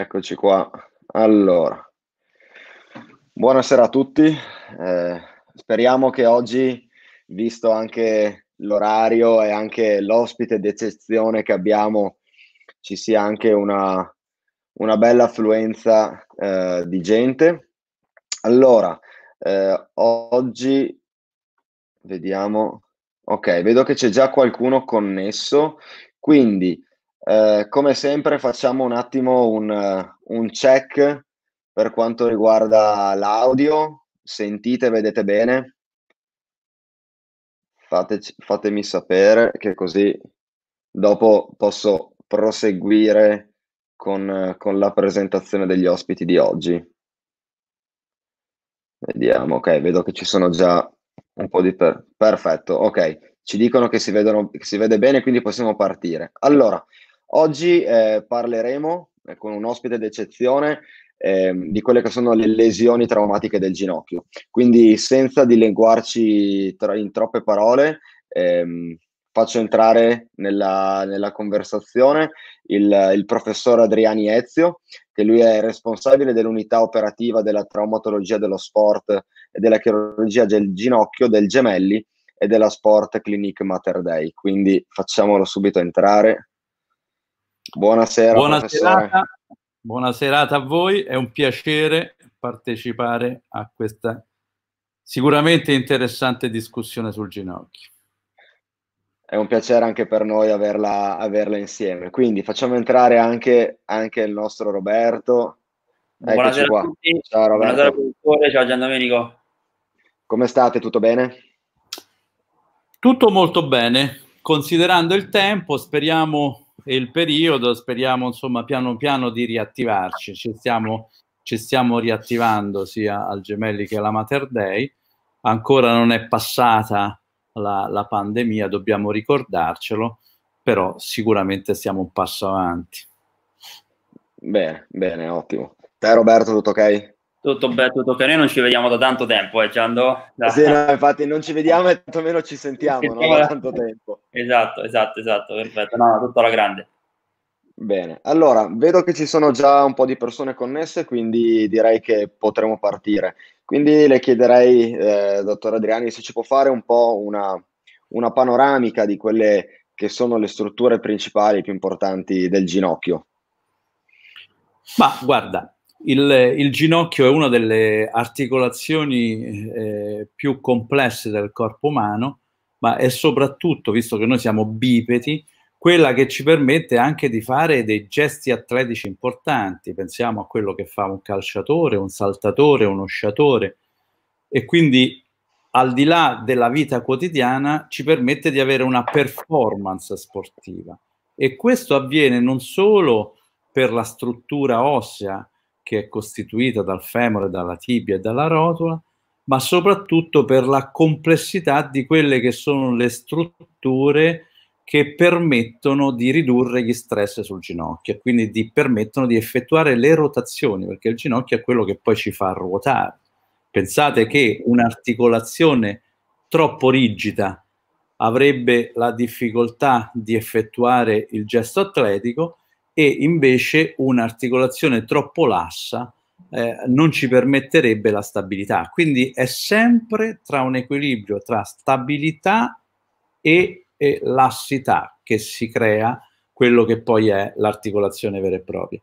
Eccoci qua. Allora, buonasera a tutti. Eh, speriamo che oggi, visto anche l'orario e anche l'ospite d'eccezione che abbiamo, ci sia anche una, una bella affluenza eh, di gente. Allora, eh, oggi vediamo. Ok, vedo che c'è già qualcuno connesso, quindi eh, come sempre facciamo un attimo un, eh, un check per quanto riguarda l'audio. Sentite, vedete bene? Fateci, fatemi sapere che così dopo posso proseguire con, con, la presentazione degli ospiti di oggi. Vediamo, ok, vedo che ci sono già un po' di... Per... Perfetto, ok, ci dicono che si, vedono, che si vede bene, quindi possiamo partire. Allora, Oggi eh, parleremo eh, con un ospite d'eccezione eh, di quelle che sono le lesioni traumatiche del ginocchio. Quindi senza dileguarci tra- in troppe parole, ehm, faccio entrare nella, nella conversazione il, il, professor Adriani Ezio, che lui è responsabile dell'unità operativa della traumatologia dello sport e della chirurgia del ginocchio del Gemelli e della Sport Clinic Mater Day. Quindi facciamolo subito entrare. Buonasera. Buona serata, buona serata a voi, è un piacere partecipare a questa sicuramente interessante discussione sul ginocchio. È un piacere anche per noi averla, averla insieme. Quindi facciamo entrare anche, anche il nostro Roberto. Eccoci Buonasera qua. a tutti. Ciao Roberto. Buonasera ciao Gian Domenico. Come state? Tutto bene? Tutto molto bene, considerando il tempo, speriamo il periodo, speriamo insomma piano piano di riattivarci, ci stiamo, ci stiamo riattivando sia al Gemelli che alla Mater Dei, ancora non è passata la, la pandemia, dobbiamo ricordarcelo, però sicuramente siamo un passo avanti. Bene, bene, ottimo. Te Roberto, tutto ok? Tutto, bene, tutto che noi non ci vediamo da tanto tempo, eh, Giando? Da... Sì, no, infatti non ci vediamo e tantomeno ci sentiamo, ci no? da tanto tempo. Esatto, esatto, esatto, perfetto, no, tutto alla grande. Bene, allora vedo che ci sono già un po' di persone connesse, quindi direi che potremo partire. Quindi le chiederei, eh, dottor Adriani, se ci può fare un po' una, una panoramica di quelle che sono le strutture principali più importanti del ginocchio. Ma guarda, il, il, ginocchio è una delle articolazioni eh, più complesse del corpo umano, ma è soprattutto, visto che noi siamo bipeti, quella che ci permette anche di fare dei gesti atletici importanti. Pensiamo a quello che fa un calciatore, un saltatore, uno sciatore. E quindi, al di là della vita quotidiana, ci permette di avere una performance sportiva. E questo avviene non solo per la struttura ossea, che è costituita dal femore, dalla tibia e dalla rotola, ma soprattutto per la complessità di quelle che sono le strutture che permettono di ridurre gli stress sul ginocchio, e quindi di, permettono di effettuare le rotazioni, perché il ginocchio è quello che poi ci fa ruotare. Pensate che un'articolazione troppo rigida avrebbe la difficoltà di effettuare il gesto atletico, e invece un'articolazione troppo lassa eh, non ci permetterebbe la stabilità. Quindi è sempre tra un equilibrio tra stabilità e, e lassità che si crea quello che poi è l'articolazione vera e propria.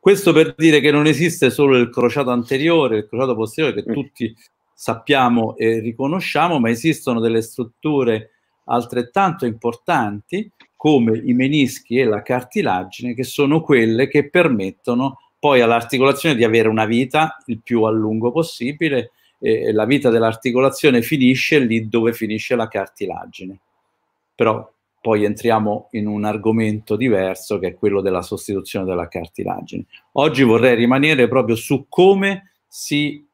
Questo per dire che non esiste solo il crociato anteriore, il crociato posteriore che mm. tutti sappiamo e riconosciamo, ma esistono delle strutture altrettanto importanti come i menischi e la cartilagine, che sono quelle che permettono poi all'articolazione di avere una vita il più a lungo possibile e la vita dell'articolazione finisce lì dove finisce la cartilagine. Però poi entriamo in un argomento diverso che è quello della sostituzione della cartilagine. Oggi vorrei rimanere proprio su come si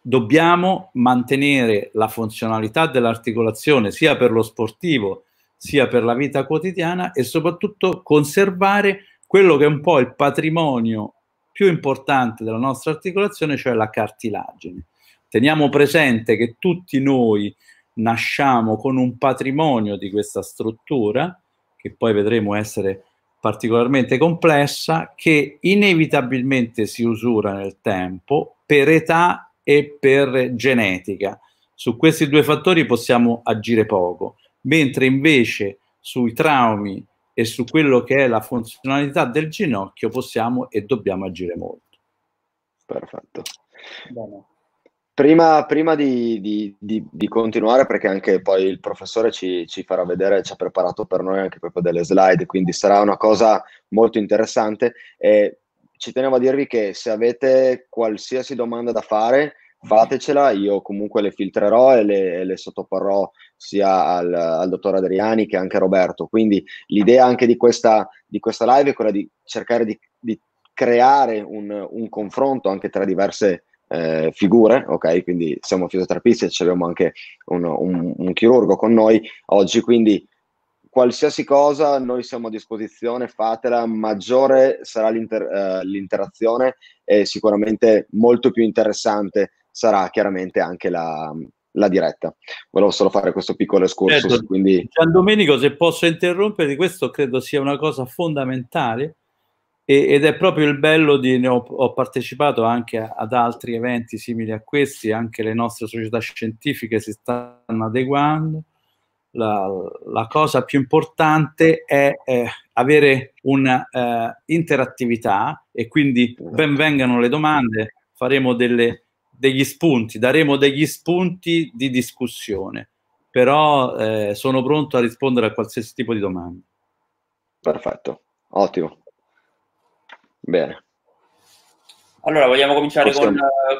dobbiamo mantenere la funzionalità dell'articolazione sia per lo sportivo sia per la vita quotidiana e soprattutto conservare quello che è un po' il patrimonio più importante della nostra articolazione, cioè la cartilagine. Teniamo presente che tutti noi nasciamo con un patrimonio di questa struttura, che poi vedremo essere particolarmente complessa, che inevitabilmente si usura nel tempo per età e per genetica. Su questi due fattori possiamo agire poco mentre invece sui traumi e su quello che è la funzionalità del ginocchio possiamo e dobbiamo agire molto. Perfetto. Bene. Prima, prima di, di, di, di, continuare, perché anche poi il professore ci, ci, farà vedere, ci ha preparato per noi anche proprio delle slide, quindi sarà una cosa molto interessante. E ci tenevo a dirvi che se avete qualsiasi domanda da fare, fatecela, io comunque le filtrerò e le, le sottoporrò sia al, al dottor Adriani che anche a Roberto. Quindi l'idea anche di questa, di questa live è quella di cercare di, di creare un, un, confronto anche tra diverse eh, figure, ok? Quindi siamo fisioterapisti e abbiamo anche un, un, un chirurgo con noi oggi, quindi qualsiasi cosa noi siamo a disposizione, fatela, maggiore sarà l'inter, eh, l'interazione e sicuramente molto più interessante sarà chiaramente anche la, la diretta. Volevo solo fare questo piccolo escursus. Certo. Quindi... Gian Domenico, se posso interrompere, questo credo sia una cosa fondamentale e, ed è proprio il bello di... Ho, ho, partecipato anche ad altri eventi simili a questi, anche le nostre società scientifiche si stanno adeguando. La, la cosa più importante è, è eh, avere un'interattività eh, e quindi ben vengano le domande, faremo delle degli spunti, daremo degli spunti di discussione, però eh, sono pronto a rispondere a qualsiasi tipo di domanda. Perfetto, ottimo. Bene. Allora, vogliamo cominciare con,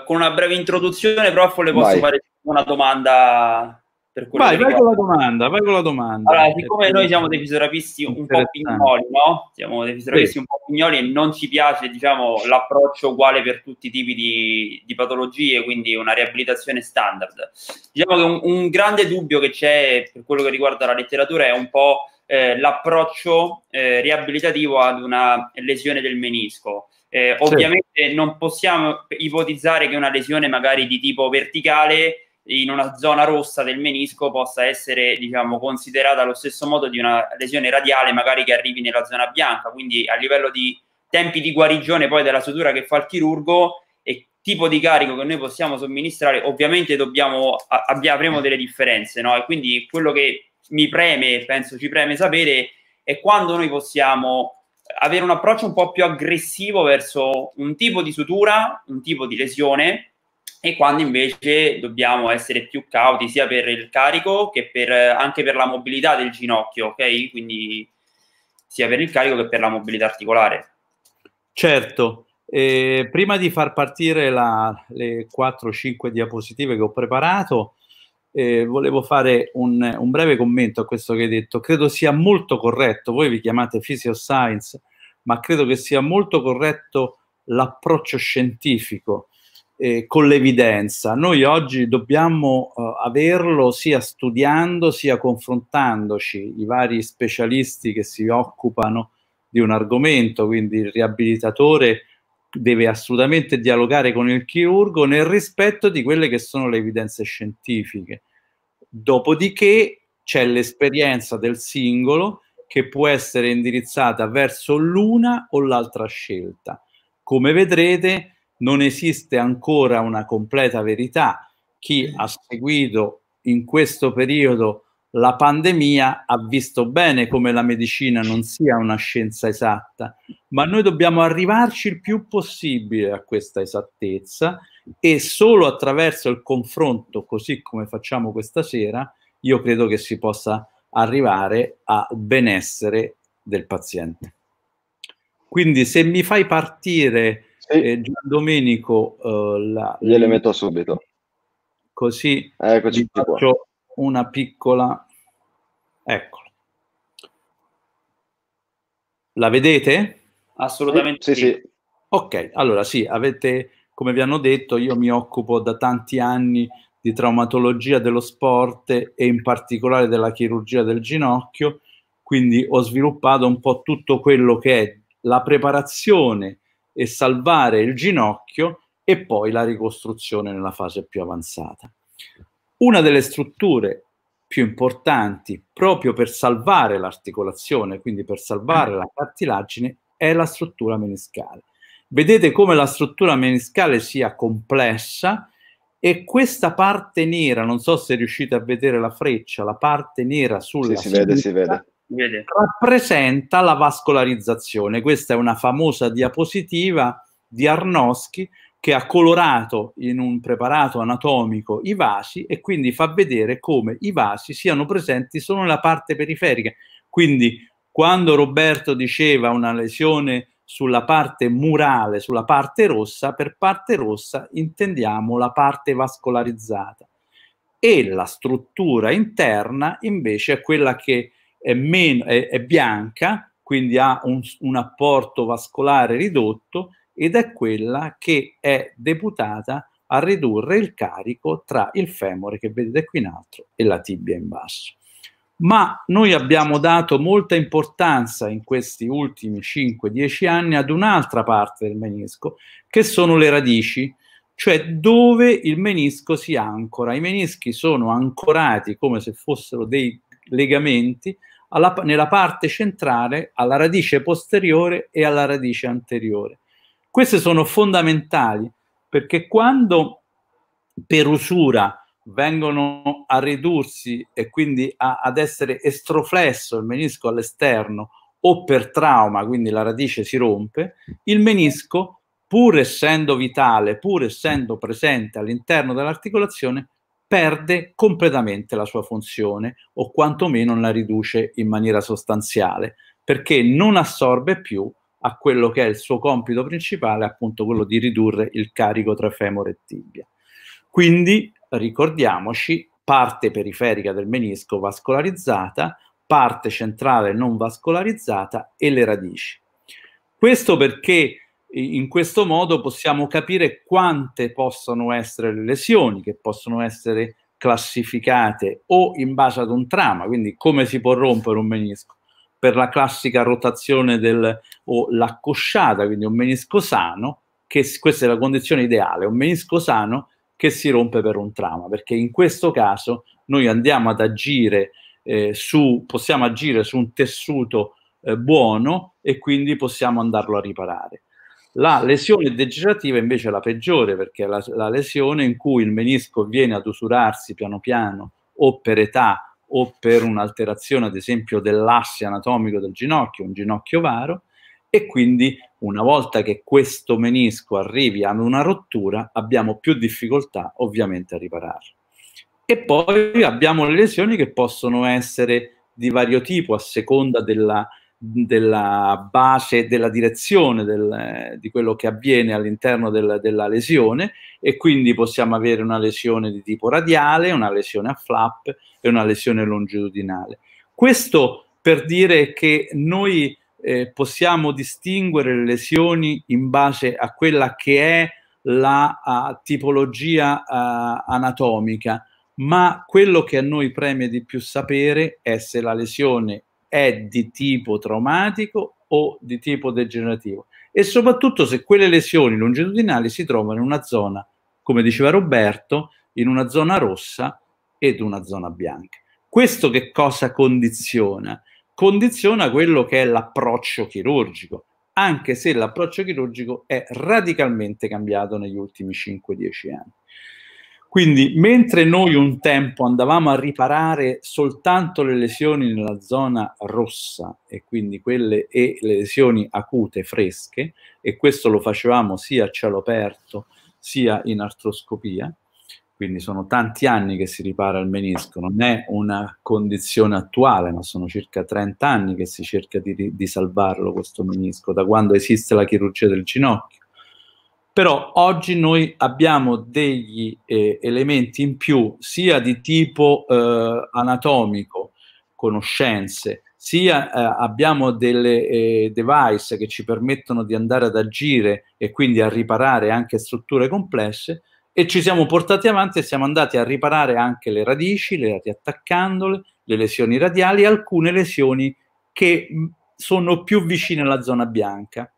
con, una breve introduzione, prof, le posso Vai. fare una domanda per vai, vai con la domanda, vai con la domanda. Allora, siccome noi siamo dei fisioterapisti un po' pignoli, no? Siamo dei fisioterapisti sì. un po' pignoli e non ci piace, diciamo, l'approccio uguale per tutti i tipi di, di patologie, quindi una riabilitazione standard. Diciamo che un, un, grande dubbio che c'è per quello che riguarda la letteratura è un po' eh, l'approccio eh, riabilitativo ad una lesione del menisco. Eh, ovviamente sì. non possiamo ipotizzare che una lesione magari di tipo verticale in una zona rossa del menisco possa essere diciamo, considerata allo stesso modo di una lesione radiale magari che arrivi nella zona bianca, quindi a livello di tempi di guarigione poi della sutura che fa il chirurgo e tipo di carico che noi possiamo somministrare, ovviamente dobbiamo, abbia, avremo delle differenze, no? E quindi quello che mi preme, penso ci preme sapere, è quando noi possiamo avere un approccio un po' più aggressivo verso un tipo di sutura, un tipo di lesione, e quando invece dobbiamo essere più cauti sia per il carico che per, eh, anche per la mobilità del ginocchio, ok? Quindi sia per il carico che per la mobilità articolare. Certo, eh, prima di far partire la, le 4-5 diapositive che ho preparato, eh, volevo fare un, un, breve commento a questo che hai detto. Credo sia molto corretto, voi vi chiamate physio science, ma credo che sia molto corretto l'approccio scientifico eh, con l'evidenza. Noi oggi dobbiamo eh, averlo sia studiando sia confrontandoci i vari specialisti che si occupano di un argomento, quindi il riabilitatore deve assolutamente dialogare con il chirurgo nel rispetto di quelle che sono le evidenze scientifiche. Dopodiché c'è l'esperienza del singolo che può essere indirizzata verso l'una o l'altra scelta. Come vedrete, non esiste ancora una completa verità. Chi mm. ha seguito in questo periodo la pandemia ha visto bene come la medicina non sia una scienza esatta, ma noi dobbiamo arrivarci il più possibile a questa esattezza e solo attraverso il confronto, così come facciamo questa sera, io credo che si possa arrivare al benessere del paziente. Quindi se mi fai partire sì. Eh, Gian Domenico, eh, la, gliele metto subito. Così Eccoci faccio una piccola... Eccolo. La vedete? Assolutamente eh, sì, sì. Ok, allora sì, avete, come vi hanno detto, io mi occupo da tanti anni di traumatologia dello sport e in particolare della chirurgia del ginocchio, quindi ho sviluppato un po' tutto quello che è la preparazione e salvare il ginocchio e poi la ricostruzione nella fase più avanzata. Una delle strutture più importanti proprio per salvare l'articolazione, quindi per salvare la cartilagine, è la struttura meniscale. Vedete come la struttura meniscale sia complessa e questa parte nera, non so se riuscite a vedere la freccia, la parte nera sulla sì, si vede, si vede rappresenta la vascolarizzazione. Questa è una famosa diapositiva di Arnoschi che ha colorato in un preparato anatomico i vasi e quindi fa vedere come i vasi siano presenti solo nella parte periferica. Quindi quando Roberto diceva una lesione sulla parte murale, sulla parte rossa, per parte rossa intendiamo la parte vascolarizzata e la struttura interna invece è quella che è, meno, è, è bianca, quindi ha un, un apporto vascolare ridotto ed è quella che è deputata a ridurre il carico tra il femore che vedete qui in alto e la tibia in basso. Ma noi abbiamo dato molta importanza in questi ultimi 5-10 anni ad un'altra parte del menisco, che sono le radici, cioè dove il menisco si ancora. I menischi sono ancorati come se fossero dei legamenti alla, nella parte centrale, alla radice posteriore e alla radice anteriore. Queste sono fondamentali perché quando per usura vengono a ridursi e quindi a, ad essere estroflesso il menisco all'esterno o per trauma, quindi la radice si rompe, il menisco, pur essendo vitale, pur essendo presente all'interno dell'articolazione, perde completamente la sua funzione o quantomeno la riduce in maniera sostanziale perché non assorbe più a quello che è il suo compito principale, appunto quello di ridurre il carico tra femore e tibia. Quindi ricordiamoci, parte periferica del menisco vascolarizzata, parte centrale non vascolarizzata e le radici. Questo perché in questo modo possiamo capire quante possono essere le lesioni che possono essere classificate o in base ad un trauma, quindi come si può rompere un menisco per la classica rotazione del, o l'accosciata, quindi un menisco sano, che questa è la condizione ideale, un menisco sano che si rompe per un trauma, perché in questo caso noi andiamo ad agire eh, su, possiamo agire su un tessuto eh, buono e quindi possiamo andarlo a riparare. La lesione degenerativa invece è la peggiore perché è la, la lesione in cui il menisco viene ad usurarsi piano piano o per età o per un'alterazione ad esempio dell'asse anatomico del ginocchio, un ginocchio varo, e quindi una volta che questo menisco arrivi ad una rottura abbiamo più difficoltà ovviamente a ripararlo. E poi abbiamo le lesioni che possono essere di vario tipo a seconda della, della base, della direzione del, eh, di quello che avviene all'interno del, della lesione e quindi possiamo avere una lesione di tipo radiale, una lesione a flap e una lesione longitudinale. Questo per dire che noi eh, possiamo distinguere le lesioni in base a quella che è la a, tipologia a, anatomica, ma quello che a noi preme di più sapere è se la lesione è di tipo traumatico o di tipo degenerativo e soprattutto se quelle lesioni longitudinali si trovano in una zona, come diceva Roberto, in una zona rossa ed una zona bianca. Questo che cosa condiziona? Condiziona quello che è l'approccio chirurgico, anche se l'approccio chirurgico è radicalmente cambiato negli ultimi 5-10 anni. Quindi, mentre noi un tempo andavamo a riparare soltanto le lesioni nella zona rossa e quindi quelle e le lesioni acute, fresche, e questo lo facevamo sia a cielo aperto sia in artroscopia, quindi sono tanti anni che si ripara il menisco, non è una condizione attuale, ma sono circa 30 anni che si cerca di, di salvarlo questo menisco, da quando esiste la chirurgia del ginocchio però oggi noi abbiamo degli eh, elementi in più sia di tipo eh, anatomico, conoscenze, sia eh, abbiamo delle eh, device che ci permettono di andare ad agire e quindi a riparare anche strutture complesse e ci siamo portati avanti e siamo andati a riparare anche le radici, le riattaccandole, le lesioni radiali e alcune lesioni che sono più vicine alla zona bianca.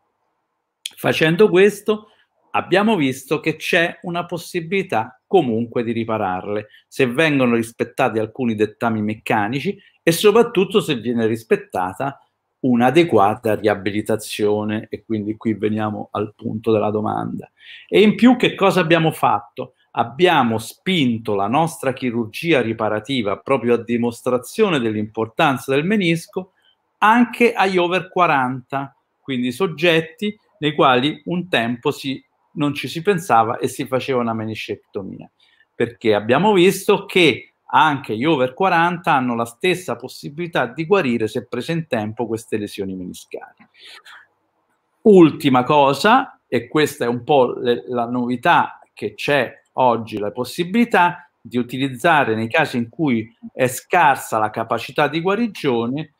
Facendo questo abbiamo visto che c'è una possibilità comunque di ripararle, se vengono rispettati alcuni dettami meccanici e soprattutto se viene rispettata un'adeguata riabilitazione e quindi qui veniamo al punto della domanda. E in più che cosa abbiamo fatto? Abbiamo spinto la nostra chirurgia riparativa proprio a dimostrazione dell'importanza del menisco anche agli over 40, quindi soggetti nei quali un tempo si non ci si pensava e si faceva una meniscectomia, perché abbiamo visto che anche gli over 40 hanno la stessa possibilità di guarire se prese in tempo queste lesioni meniscali. Ultima cosa, e questa è un po' le, la novità che c'è oggi, la possibilità di utilizzare nei casi in cui è scarsa la capacità di guarigione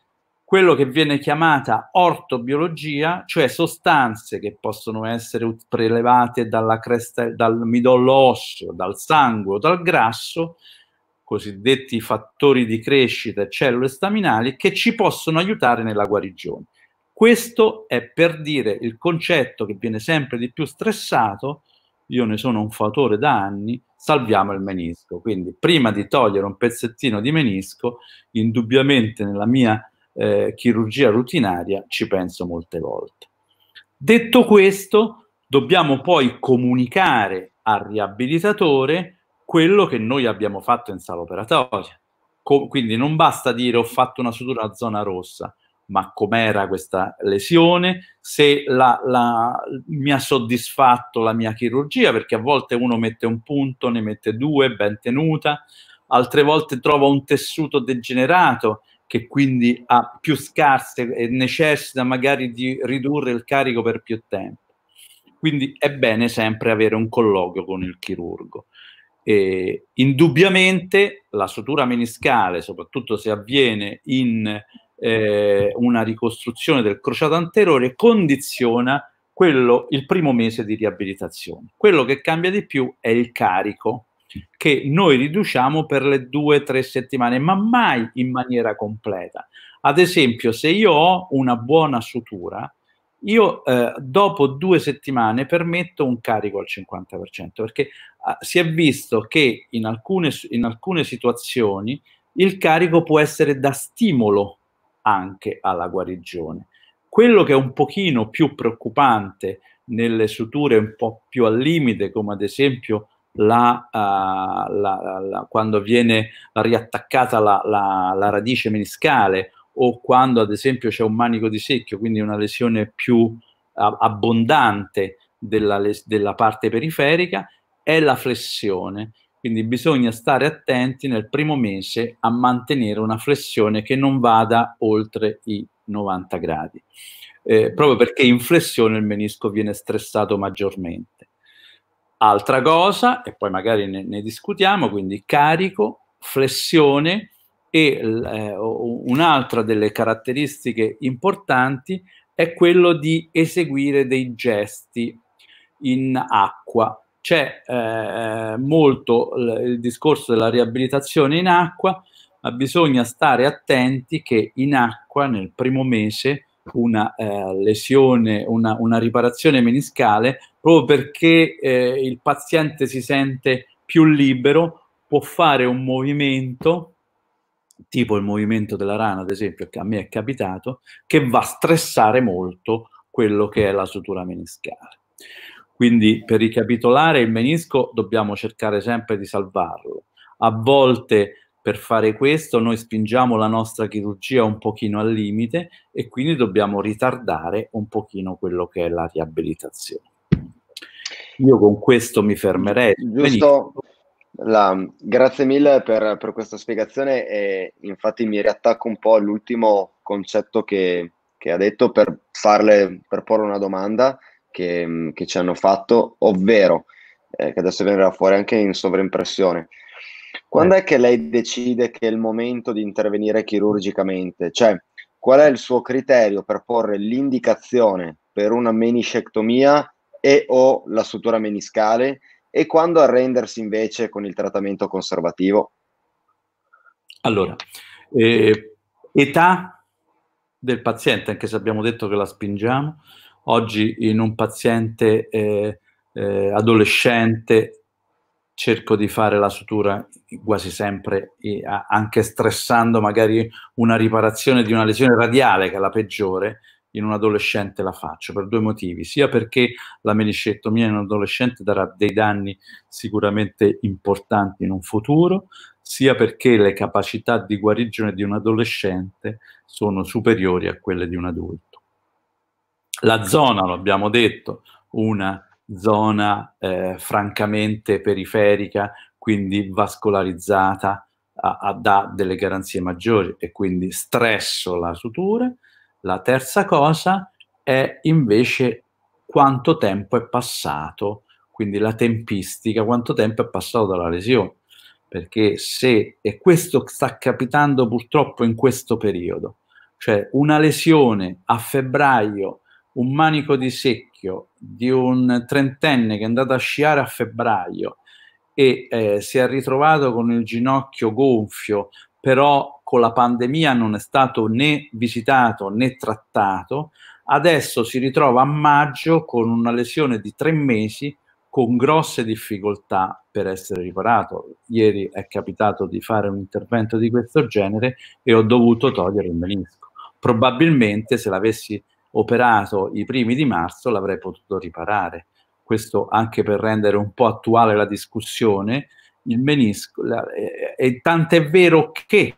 quello che viene chiamata ortobiologia, cioè sostanze che possono essere prelevate dalla cresta, dal midollo osseo, dal sangue o dal grasso, cosiddetti fattori di crescita e cellule staminali, che ci possono aiutare nella guarigione. Questo è per dire il concetto che viene sempre di più stressato, io ne sono un fautore da anni, salviamo il menisco. Quindi prima di togliere un pezzettino di menisco, indubbiamente nella mia eh, chirurgia rutinaria ci penso molte volte. Detto questo, dobbiamo poi comunicare al riabilitatore quello che noi abbiamo fatto in sala operatoria. Co- quindi non basta dire ho fatto una sutura a zona rossa, ma com'era questa lesione, se la, la, mi ha soddisfatto la mia chirurgia, perché a volte uno mette un punto, ne mette due, ben tenuta, altre volte trova un tessuto degenerato che quindi ha più scarse e necessita magari di ridurre il carico per più tempo. Quindi è bene sempre avere un colloquio con il chirurgo. E indubbiamente la sutura meniscale, soprattutto se avviene in eh, una ricostruzione del crociato anteriore, condiziona quello, il primo mese di riabilitazione. Quello che cambia di più è il carico che noi riduciamo per le due o tre settimane, ma mai in maniera completa. Ad esempio, se io ho una buona sutura, io eh, dopo due settimane permetto un carico al 50%, perché eh, si è visto che in alcune, in alcune situazioni il carico può essere da stimolo anche alla guarigione. Quello che è un pochino più preoccupante nelle suture un po' più al limite, come ad esempio la, uh, la, la, quando viene riattaccata la, radice meniscale o quando ad esempio c'è un manico di secchio, quindi una lesione più abbondante della, della parte periferica, è la flessione. Quindi bisogna stare attenti nel primo mese a mantenere una flessione che non vada oltre i 90 gradi, eh, proprio perché in flessione il menisco viene stressato maggiormente. Altra cosa, e poi magari ne, ne discutiamo, quindi carico, flessione e eh, un'altra delle caratteristiche importanti è quello di eseguire dei gesti in acqua. C'è eh, molto l- il discorso della riabilitazione in acqua, ma bisogna stare attenti che in acqua nel primo mese una eh, lesione, una, una, riparazione meniscale, proprio perché eh, il paziente si sente più libero, può fare un movimento, tipo il movimento della rana, ad esempio, che a me è capitato, che va a stressare molto quello che è la sutura meniscale. Quindi, per ricapitolare, il menisco dobbiamo cercare sempre di salvarlo. A volte per fare questo noi spingiamo la nostra chirurgia un pochino al limite e quindi dobbiamo ritardare un pochino quello che è la riabilitazione. Io con questo mi fermerei. Giusto, la, grazie mille per, per, questa spiegazione e infatti mi riattacco un po' all'ultimo concetto che, che ha detto per, farle, per porre una domanda che, che ci hanno fatto, ovvero, eh, che adesso verrà fuori anche in sovraimpressione, quando eh. è che lei decide che è il momento di intervenire chirurgicamente? Cioè, qual è il suo criterio per porre l'indicazione per una meniscectomia e o la sutura meniscale e quando arrendersi invece con il trattamento conservativo? Allora, eh, età del paziente, anche se abbiamo detto che la spingiamo, oggi in un paziente eh, eh, adolescente cerco di fare la sutura quasi sempre, anche stressando magari una riparazione di una lesione radiale, che è la peggiore, in un adolescente la faccio per due motivi, sia perché la meniscettomia in un adolescente darà dei danni sicuramente importanti in un futuro, sia perché le capacità di guarigione di un adolescente sono superiori a quelle di un adulto. La zona, lo abbiamo detto, una zona eh, francamente periferica, quindi vascolarizzata, a, a dà delle garanzie maggiori e quindi stresso la sutura. La terza cosa è invece quanto tempo è passato, quindi la tempistica, quanto tempo è passato dalla lesione. Perché se, e questo sta capitando purtroppo in questo periodo, cioè una lesione a febbraio, un manico di secco, Specchio di un trentenne che è andato a sciare a febbraio e eh, si è ritrovato con il ginocchio gonfio, però con la pandemia non è stato né visitato né trattato, adesso si ritrova a maggio con una lesione di tre mesi con grosse difficoltà per essere riparato. Ieri è capitato di fare un intervento di questo genere e ho dovuto togliere il menisco. Probabilmente se l'avessi operato i primi di marzo l'avrei potuto riparare. Questo anche per rendere un po' attuale la discussione, il menisco, la, e, eh, eh, e tant'è vero che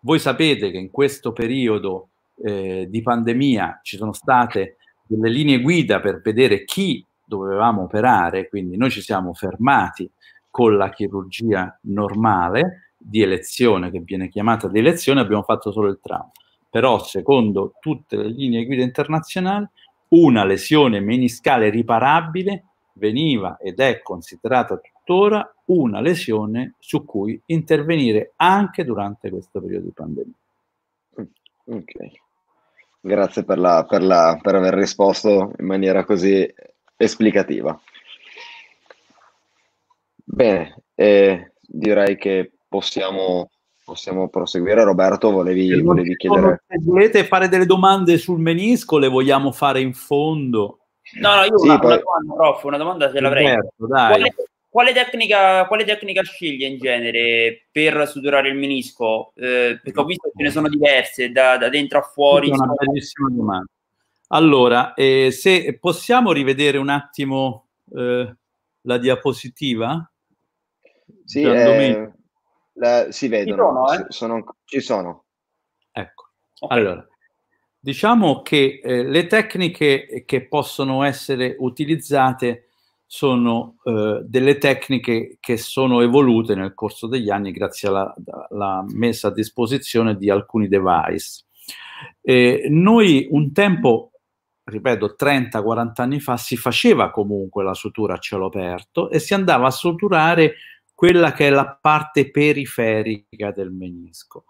voi sapete che in questo periodo eh, di pandemia ci sono state delle linee guida per vedere chi dovevamo operare, quindi noi ci siamo fermati con la chirurgia normale di elezione, che viene chiamata di elezione, abbiamo fatto solo il trauma però secondo tutte le linee guida internazionali una lesione meniscale riparabile veniva ed è considerata tuttora una lesione su cui intervenire anche durante questo periodo di pandemia. Mm, ok, grazie per, la, per, la, per aver risposto in maniera così esplicativa. Bene, eh, direi che possiamo possiamo proseguire. Roberto, volevi, volevi chiedere... Se volete fare delle domande sul menisco, le vogliamo fare in fondo. No, no, io sì, una, poi... una, domanda, prof, una domanda se l'avrei. Certo, quale, quale, tecnica, quale tecnica sceglie in genere per suturare il menisco? Eh, perché ho visto che ce ne sono diverse, da, da dentro a fuori. È una bellissima domanda. Allora, eh, se possiamo rivedere un attimo eh, la diapositiva? Sì, è... La, si vedono, ci sono, eh? sono, ci sono. Ecco, okay. allora, diciamo che eh, le tecniche che possono essere utilizzate sono eh, delle tecniche che sono evolute nel corso degli anni grazie alla, alla messa a disposizione di alcuni device. Eh, noi un tempo, ripeto, 30-40 anni fa si faceva comunque la sutura a cielo aperto e si andava a suturare quella che è la parte periferica del menisco.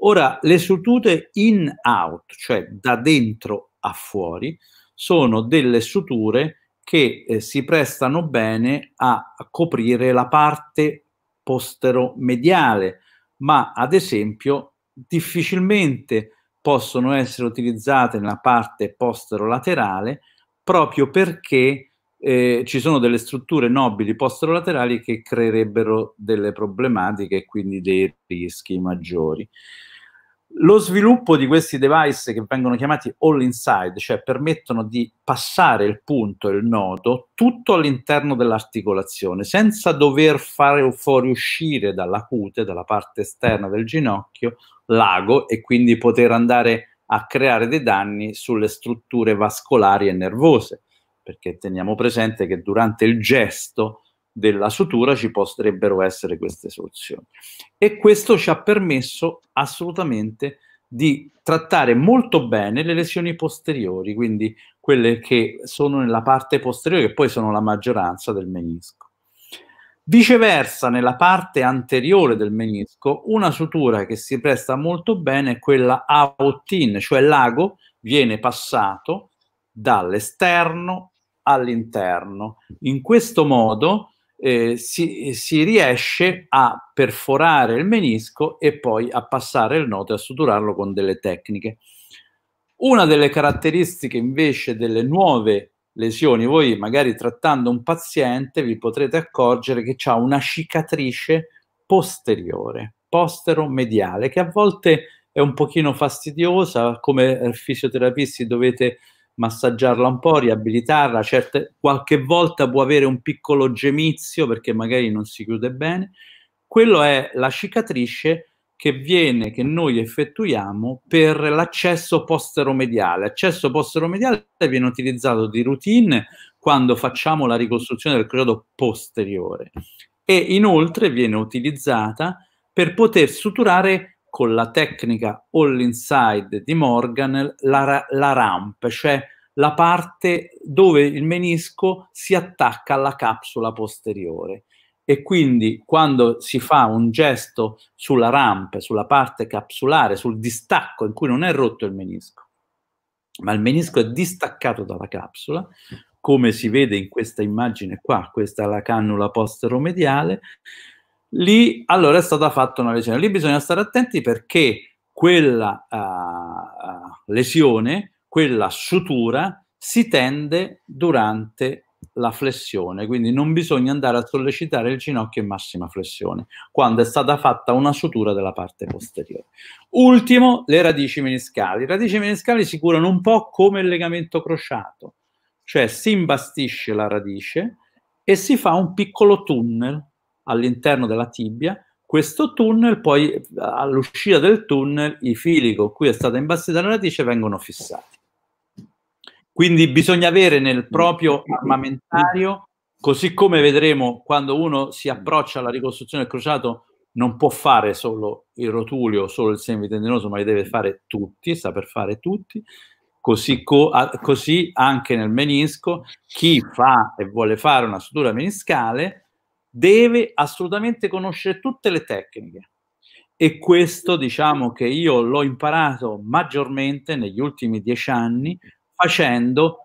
Ora, le sutute in-out, cioè da dentro a fuori, sono delle suture che eh, si prestano bene a coprire la parte posteromediale, ma ad esempio difficilmente possono essere utilizzate nella parte posterolaterale proprio perché eh, ci sono delle strutture nobili posterolaterali che creerebbero delle problematiche e quindi dei rischi maggiori. Lo sviluppo di questi device che vengono chiamati all inside, cioè permettono di passare il punto, il nodo, tutto all'interno dell'articolazione, senza dover fare fuoriuscire dalla cute, dalla parte esterna del ginocchio, l'ago e quindi poter andare a creare dei danni sulle strutture vascolari e nervose perché teniamo presente che durante il gesto della sutura ci potrebbero essere queste soluzioni. E questo ci ha permesso assolutamente di trattare molto bene le lesioni posteriori, quindi quelle che sono nella parte posteriore, che poi sono la maggioranza del menisco. Viceversa, nella parte anteriore del menisco, una sutura che si presta molto bene è quella out-in, cioè l'ago viene passato dall'esterno all'interno. In questo modo eh, si, si, riesce a perforare il menisco e poi a passare il nodo e a suturarlo con delle tecniche. Una delle caratteristiche invece delle nuove lesioni, voi magari trattando un paziente vi potrete accorgere che ha una cicatrice posteriore, postero-mediale, che a volte è un pochino fastidiosa, come fisioterapisti dovete massaggiarla un po', riabilitarla, certe, qualche volta può avere un piccolo gemizio perché magari non si chiude bene. Quello è la cicatrice che viene, che noi effettuiamo per l'accesso posteromediale. L'accesso posteromediale viene utilizzato di routine quando facciamo la ricostruzione del crodo posteriore e inoltre viene utilizzata per poter suturare con la tecnica all inside di Morgan la, la ramp, cioè la parte dove il menisco si attacca alla capsula posteriore e quindi quando si fa un gesto sulla ramp, sulla parte capsulare, sul distacco in cui non è rotto il menisco, ma il menisco è distaccato dalla capsula, come si vede in questa immagine qua, questa è la cannula posteromediale, mediale lì allora è stata fatta una lesione. Lì bisogna stare attenti perché quella uh, lesione, quella sutura si tende durante la flessione, quindi non bisogna andare a sollecitare il ginocchio in massima flessione quando è stata fatta una sutura della parte posteriore. Ultimo, le radici meniscali. Le radici meniscali si curano un po' come il legamento crociato, cioè si imbastisce la radice e si fa un piccolo tunnel all'interno della tibia, questo tunnel, poi all'uscita del tunnel i fili con cui è stata imbastita la radice vengono fissati. Quindi bisogna avere nel proprio armamentario, così come vedremo quando uno si approccia alla ricostruzione del crociato, non può fare solo il rotulio, solo il semi tendinoso, ma li deve fare tutti, saper fare tutti. Così, co così anche nel menisco, chi fa e vuole fare una sutura meniscale deve assolutamente conoscere tutte le tecniche. E questo diciamo che io l'ho imparato maggiormente negli ultimi dieci anni facendo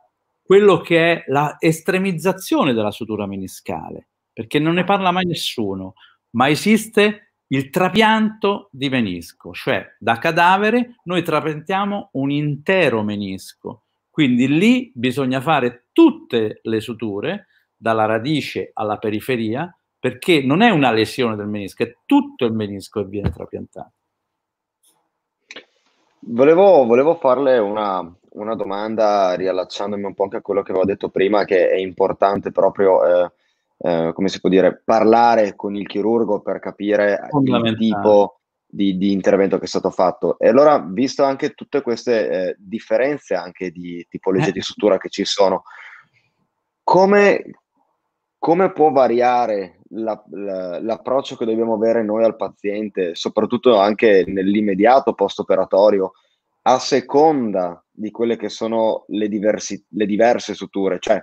quello che è l'estremizzazione della sutura meniscale, perché non ne parla mai nessuno, ma esiste il trapianto di menisco, cioè da cadavere noi trapiantiamo un intero menisco, quindi lì bisogna fare tutte le suture, dalla radice alla periferia, perché non è una lesione del menisco, è tutto il menisco che viene trapiantato. Volevo, volevo farle una, una, domanda, riallacciandomi un po' anche a quello che avevo detto prima, che è importante proprio, eh, eh, come si può dire, parlare con il chirurgo per capire il tipo di, di, intervento che è stato fatto. E allora, visto anche tutte queste eh, differenze anche di tipologie eh. di struttura che ci sono, come, come può variare la, la, l'approccio che dobbiamo avere noi al paziente, soprattutto anche nell'immediato post-operatorio, a seconda di quelle che sono le, diversi, le diverse suture. Cioè,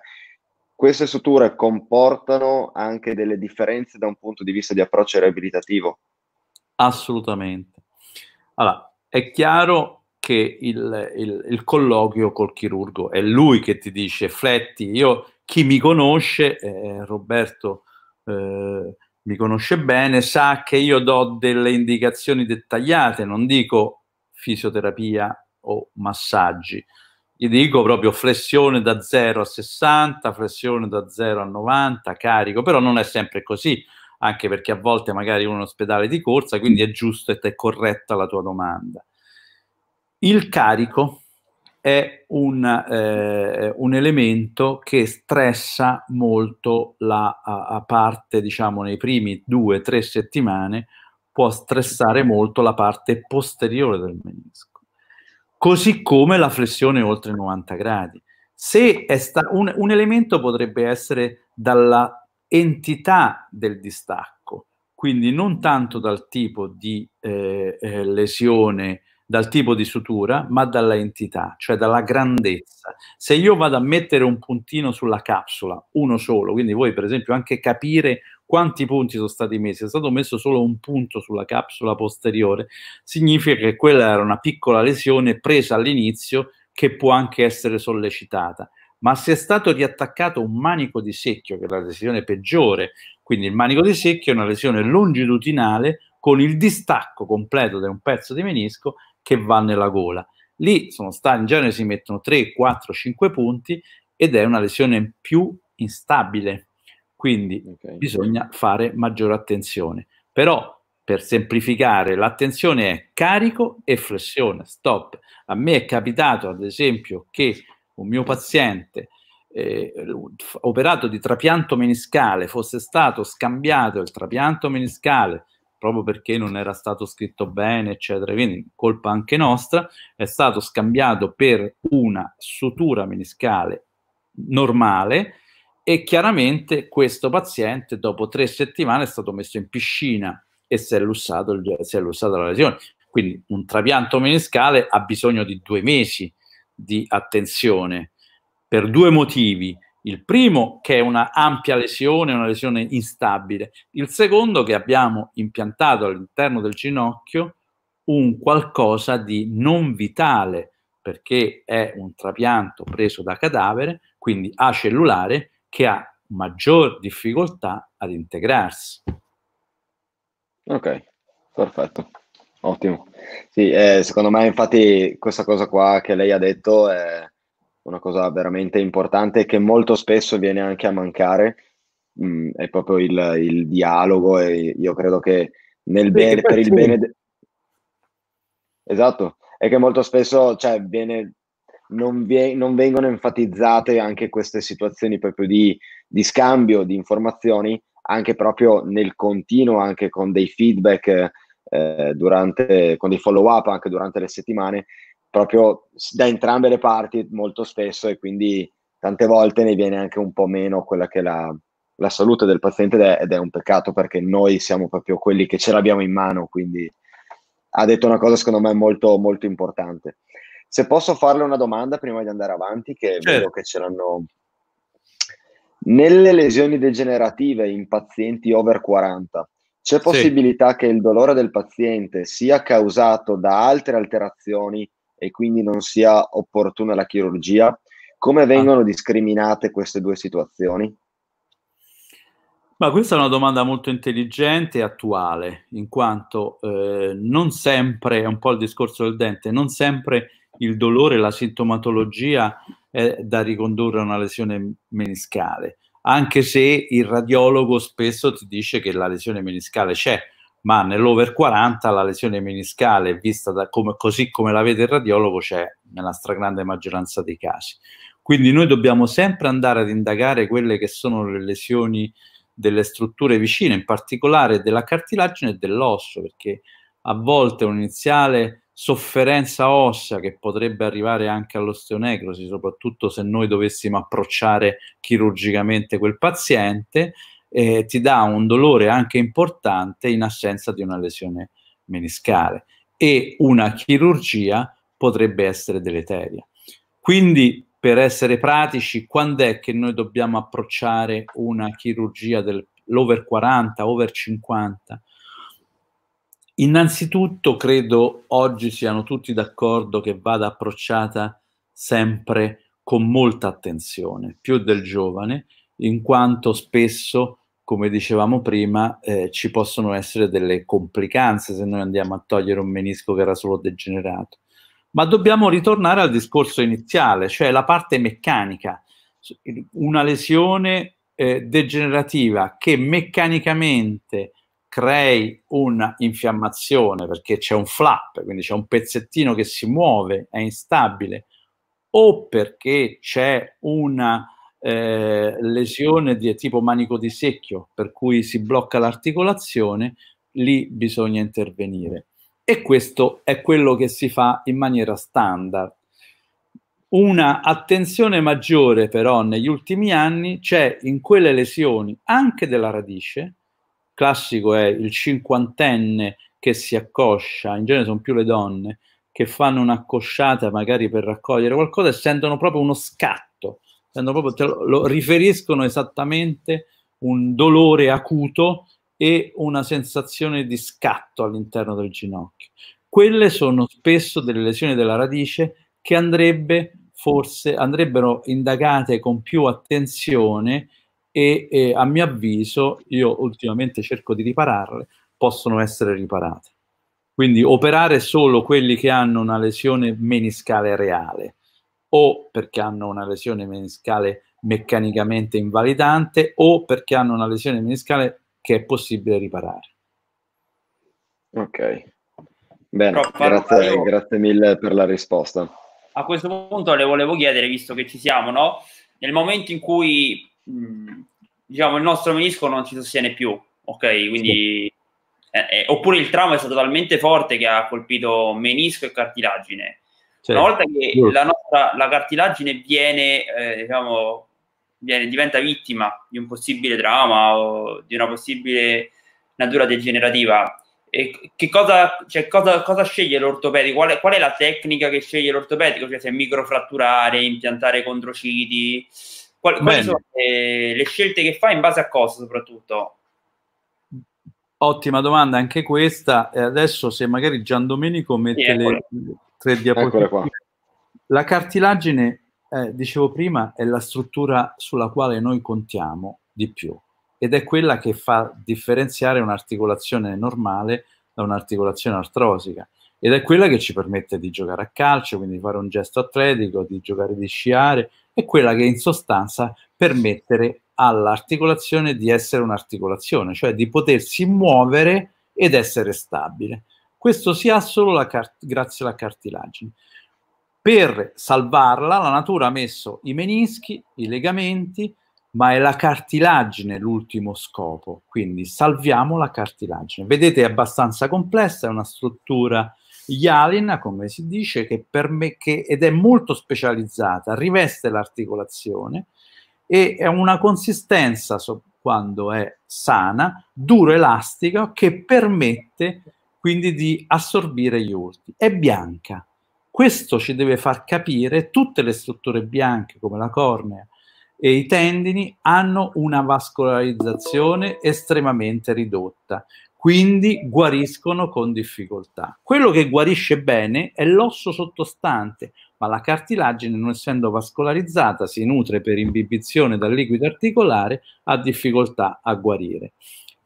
queste suture comportano anche delle differenze da un punto di vista di approccio riabilitativo. Assolutamente. Allora, è chiaro che il, il, il, colloquio col chirurgo è lui che ti dice fletti, io chi mi conosce, eh, Roberto eh, mi conosce bene, sa che io do delle indicazioni dettagliate, non dico fisioterapia o massaggi, gli dico proprio flessione da 0 a 60, flessione da 0 a 90, carico, però non è sempre così, anche perché a volte magari uno è in ospedale di corsa, quindi è giusto ed è corretta la tua domanda. Il carico è un, eh, un, elemento che stressa molto la a, a parte, diciamo, nei primi due o tre settimane, può stressare molto la parte posteriore del menisco. Così come la flessione oltre 90 gradi. Se sta, un, un elemento potrebbe essere dalla entità del distacco, quindi non tanto dal tipo di eh, eh, lesione dal tipo di sutura, ma dalla entità, cioè dalla grandezza. Se io vado a mettere un puntino sulla capsula, uno solo, quindi voi per esempio anche capire quanti punti sono stati messi, è stato messo solo un punto sulla capsula posteriore, significa che quella era una piccola lesione presa all'inizio che può anche essere sollecitata. Ma se è stato riattaccato un manico di secchio, che è la lesione peggiore, quindi il manico di secchio è una lesione longitudinale con il distacco completo da un pezzo di menisco che va nella gola. Lì sono stati, in genere si mettono 3, 4, 5 punti ed è una lesione più instabile, quindi okay. bisogna fare maggiore attenzione. Però per semplificare, l'attenzione è carico e flessione, stop. A me è capitato, ad esempio, che un mio paziente eh, operato di trapianto meniscale fosse stato scambiato il trapianto meniscale proprio perché non era stato scritto bene, eccetera. Quindi colpa anche nostra, è stato scambiato per una sutura meniscale normale e chiaramente questo paziente dopo tre settimane è stato messo in piscina e si è, lussato, si è lussata la lesione. Quindi un trapianto meniscale ha bisogno di due mesi di attenzione per due motivi. Il primo che è una ampia lesione, una lesione instabile. Il secondo che abbiamo impiantato all'interno del ginocchio un qualcosa di non vitale, perché è un trapianto preso da cadavere, quindi acellulare, che ha maggior difficoltà ad integrarsi. Ok, perfetto. Ottimo. Sì, eh, secondo me infatti questa cosa qua che lei ha detto è una cosa veramente importante che molto spesso viene anche a mancare, mh, mm, è proprio il, il, dialogo e io credo che nel bene, per il bene... De- esatto, e che molto spesso cioè, viene, non, vie- non, vengono enfatizzate anche queste situazioni proprio di, di scambio di informazioni, anche proprio nel continuo, anche con dei feedback. Eh, durante, con dei follow up anche durante le settimane proprio da entrambe le parti molto spesso e quindi tante volte ne viene anche un po' meno quella che è la, la salute del paziente ed è, ed è, un peccato perché noi siamo proprio quelli che ce l'abbiamo in mano, quindi ha detto una cosa secondo me molto, molto importante. Se posso farle una domanda prima di andare avanti, che certo. vedo che ce l'hanno. Nelle lesioni degenerative in pazienti over 40, c'è possibilità sì. che il dolore del paziente sia causato da altre alterazioni e quindi non sia opportuna la chirurgia, come ah. vengono discriminate queste due situazioni? Ma questa è una domanda molto intelligente e attuale, in quanto eh, non sempre, è un po' il discorso del dente, non sempre il dolore, la sintomatologia è da ricondurre a una lesione meniscale, anche se il radiologo spesso ti dice che la lesione meniscale c'è, ma nell'over 40 la lesione meniscale, vista come, così come la vede il radiologo, c'è nella stragrande maggioranza dei casi. Quindi noi dobbiamo sempre andare ad indagare quelle che sono le lesioni delle strutture vicine, in particolare della cartilagine e dell'osso, perché a volte un'iniziale sofferenza ossea che potrebbe arrivare anche all'osteonecrosi, soprattutto se noi dovessimo approcciare chirurgicamente quel paziente, eh, ti dà un dolore anche importante in assenza di una lesione meniscale e una chirurgia potrebbe essere deleteria. Quindi, per essere pratici, quando è che noi dobbiamo approcciare una chirurgia dell'over 40, over 50? Innanzitutto credo oggi siano tutti d'accordo che vada approcciata sempre con molta attenzione, più del giovane, in quanto spesso come dicevamo prima, eh, ci possono essere delle complicanze se noi andiamo a togliere un menisco che era solo degenerato. Ma dobbiamo ritornare al discorso iniziale, cioè la parte meccanica. Una lesione eh, degenerativa che meccanicamente crei un'infiammazione perché c'è un flap, quindi c'è un pezzettino che si muove, è instabile, o perché c'è una eh, lesione di tipo manico di secchio, per cui si blocca l'articolazione, lì bisogna intervenire. E questo è quello che si fa in maniera standard. Una attenzione maggiore però negli ultimi anni c'è in quelle lesioni anche della radice, classico è il cinquantenne che si accoscia, in genere sono più le donne, che fanno un'accosciata magari per raccogliere qualcosa e sentono proprio uno scatto hanno proprio, te lo, lo riferiscono esattamente un dolore acuto e una sensazione di scatto all'interno del ginocchio. Quelle sono spesso delle lesioni della radice che andrebbe forse, andrebbero indagate con più attenzione e, e a mio avviso, io ultimamente cerco di ripararle, possono essere riparate. Quindi operare solo quelli che hanno una lesione meniscale reale o perché hanno una lesione meniscale meccanicamente invalidante o perché hanno una lesione meniscale che è possibile riparare. Ok, bene, grazie, grazie mille per la risposta. A questo punto le volevo chiedere, visto che ci siamo, no? Nel momento in cui mh, mm, diciamo, il nostro menisco non ci sostiene più, ok? Quindi, sì. eh, eh, oppure il trauma è stato talmente forte che ha colpito menisco e cartilagine sì. Una volta che sì. la nostra la cartilagine viene, eh, diciamo, viene, diventa vittima di un possibile trauma o di una possibile natura degenerativa, e che cosa, cioè, cosa, cosa sceglie l'ortopedico? Qual è, qual è, la tecnica che sceglie l'ortopedico? Cioè, se microfratturare, impiantare condrociti? Qual, quali sono le, le scelte che fa in base a cosa soprattutto? Ottima domanda anche questa. E adesso se magari Gian Domenico mette sì, le, tre diapositive. La cartilagine, eh, dicevo prima, è la struttura sulla quale noi contiamo di più ed è quella che fa differenziare un'articolazione normale da un'articolazione artrosica ed è quella che ci permette di giocare a calcio, quindi di fare un gesto atletico, di giocare di sciare, è quella che in sostanza permette all'articolazione di essere un'articolazione, cioè di potersi muovere ed essere stabile. Questo si ha solo cart- grazie alla cartilagine. Per salvarla la natura ha messo i menischi, i legamenti, ma è la cartilagine l'ultimo scopo, quindi salviamo la cartilagine. Vedete è abbastanza complessa, è una struttura hyalina, come si dice, che me, che, ed è molto specializzata, riveste l'articolazione e è una consistenza, so, quando è sana, duro elastica, che permette quindi di assorbire gli urti. È bianca. Questo ci deve far capire tutte le strutture bianche come la cornea e i tendini hanno una vascolarizzazione estremamente ridotta, quindi guariscono con difficoltà. Quello che guarisce bene è l'osso sottostante, ma la cartilagine, non essendo vascolarizzata, si nutre per imbibizione dal liquido articolare, ha difficoltà a guarire.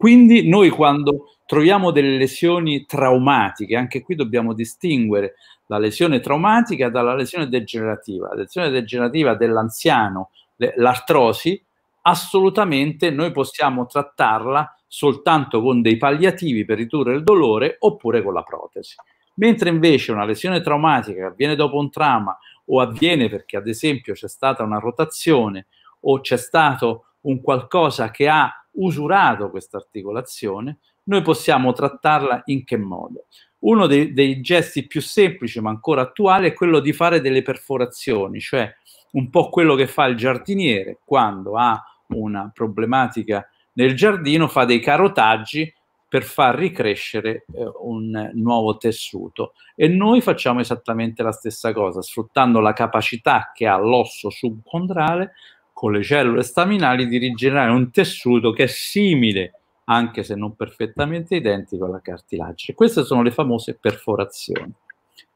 Quindi noi quando troviamo delle lesioni traumatiche, anche qui dobbiamo distinguere la lesione traumatica dalla lesione degenerativa. La lesione degenerativa dell'anziano, l'artrosi, assolutamente noi possiamo trattarla soltanto con dei palliativi per ridurre il dolore oppure con la protesi. Mentre invece una lesione traumatica che avviene dopo un trauma o avviene perché ad esempio c'è stata una rotazione o c'è stato un qualcosa che ha usurato questa articolazione, noi possiamo trattarla in che modo? Uno dei, dei, gesti più semplici ma ancora attuali è quello di fare delle perforazioni, cioè un po' quello che fa il giardiniere quando ha una problematica nel giardino, fa dei carotaggi per far ricrescere eh, un nuovo tessuto. E noi facciamo esattamente la stessa cosa, sfruttando la capacità che ha l'osso subcondrale con le cellule staminali di rigenerare un tessuto che è simile, anche se non perfettamente identico, alla cartilagine. Queste sono le famose perforazioni.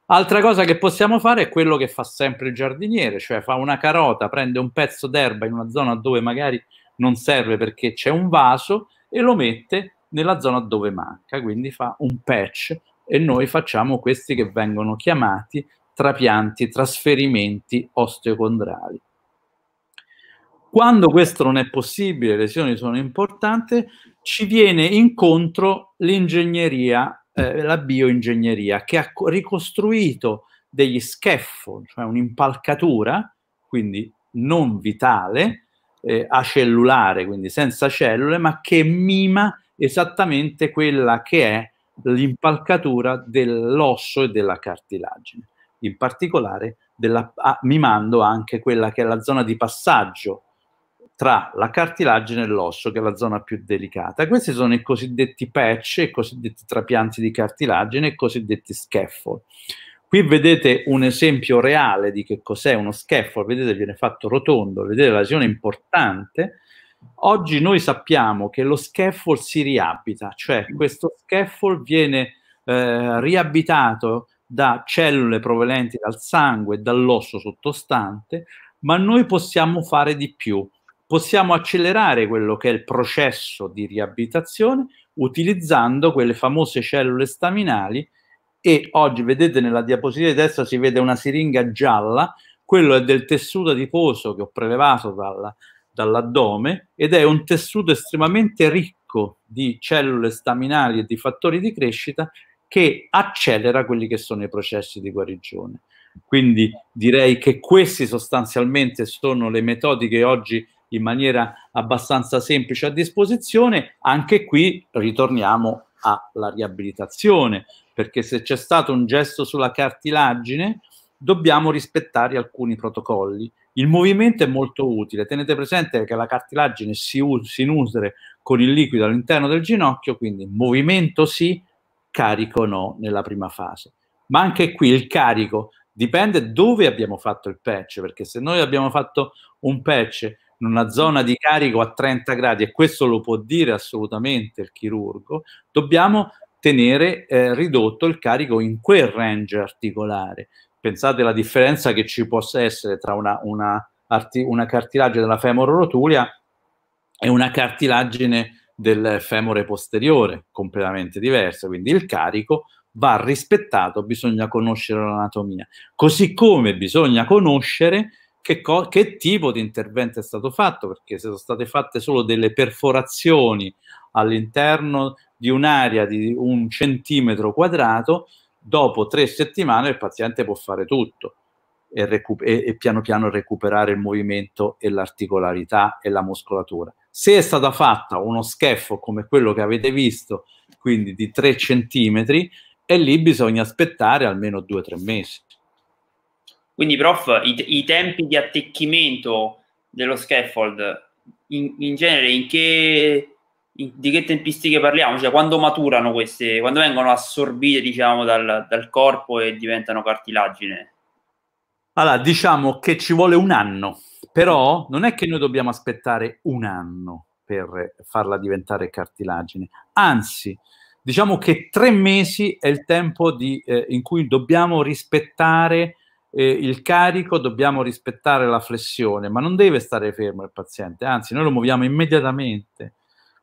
Altra cosa che possiamo fare è quello che fa sempre il giardiniere, cioè fa una carota, prende un pezzo d'erba in una zona dove magari non serve perché c'è un vaso e lo mette nella zona dove manca, quindi fa un patch e noi facciamo questi che vengono chiamati trapianti, trasferimenti osteocondrali. Quando questo non è possibile, le lesioni sono importanti, ci viene incontro l'ingegneria, eh, la bioingegneria, che ha ricostruito degli scaffold, cioè un'impalcatura, quindi non vitale, eh, acellulare, quindi senza cellule, ma che mima esattamente quella che è l'impalcatura dell'osso e della cartilagine, in particolare della, ah, mimando anche quella che è la zona di passaggio tra la cartilagine e l'osso, che è la zona più delicata. Questi sono i cosiddetti patch, i cosiddetti trapianti di cartilagine, i cosiddetti scaffold. Qui vedete un esempio reale di che cos'è uno scaffold, vedete viene fatto rotondo, vedete la lesione importante. Oggi noi sappiamo che lo scaffold si riabita, cioè questo scaffold viene eh, riabitato da cellule provenienti dal sangue e dall'osso sottostante, ma noi possiamo fare di più possiamo accelerare quello che è il processo di riabilitazione utilizzando quelle famose cellule staminali e oggi vedete nella diapositiva di destra si vede una siringa gialla, quello è del tessuto adiposo che ho prelevato dalla, dall'addome ed è un tessuto estremamente ricco di cellule staminali e di fattori di crescita che accelera quelli che sono i processi di guarigione. Quindi direi che queste sostanzialmente sono le metodiche oggi in maniera abbastanza semplice a disposizione, anche qui ritorniamo alla riabilitazione, perché se c'è stato un gesto sulla cartilagine dobbiamo rispettare alcuni protocolli. Il movimento è molto utile, tenete presente che la cartilagine si, us- nutre con il liquido all'interno del ginocchio, quindi movimento sì, carico no nella prima fase. Ma anche qui il carico dipende dove abbiamo fatto il patch, perché se noi abbiamo fatto un patch in una zona di carico a 30 gradi, e questo lo può dire assolutamente il chirurgo, dobbiamo tenere eh, ridotto il carico in quel range articolare. Pensate alla differenza che ci possa essere tra una, una, una cartilagine della femororotulia e una cartilagine del femore posteriore, completamente diversa, quindi il carico va rispettato, bisogna conoscere l'anatomia, così come bisogna conoscere che, co- che tipo di intervento è stato fatto, perché se sono state fatte solo delle perforazioni all'interno di un'area di un centimetro quadrato, dopo tre settimane il paziente può fare tutto e, recu- e, e, piano piano recuperare il movimento e l'articolarità e la muscolatura. Se è stata fatta uno scheffo come quello che avete visto, quindi di 3 centimetri, e lì bisogna aspettare almeno 2-3 mesi. Quindi, prof, i, i tempi di attecchimento dello scaffold in, in genere in che in, di che tempistiche parliamo? Cioè, quando maturano queste, quando vengono assorbite, diciamo, dal, dal, corpo e diventano cartilagine? Allora, diciamo che ci vuole un anno, però non è che noi dobbiamo aspettare un anno per farla diventare cartilagine, anzi, diciamo che tre mesi è il tempo di, eh, in cui dobbiamo rispettare eh, il carico, dobbiamo rispettare la flessione, ma non deve stare fermo il paziente, anzi noi lo muoviamo immediatamente.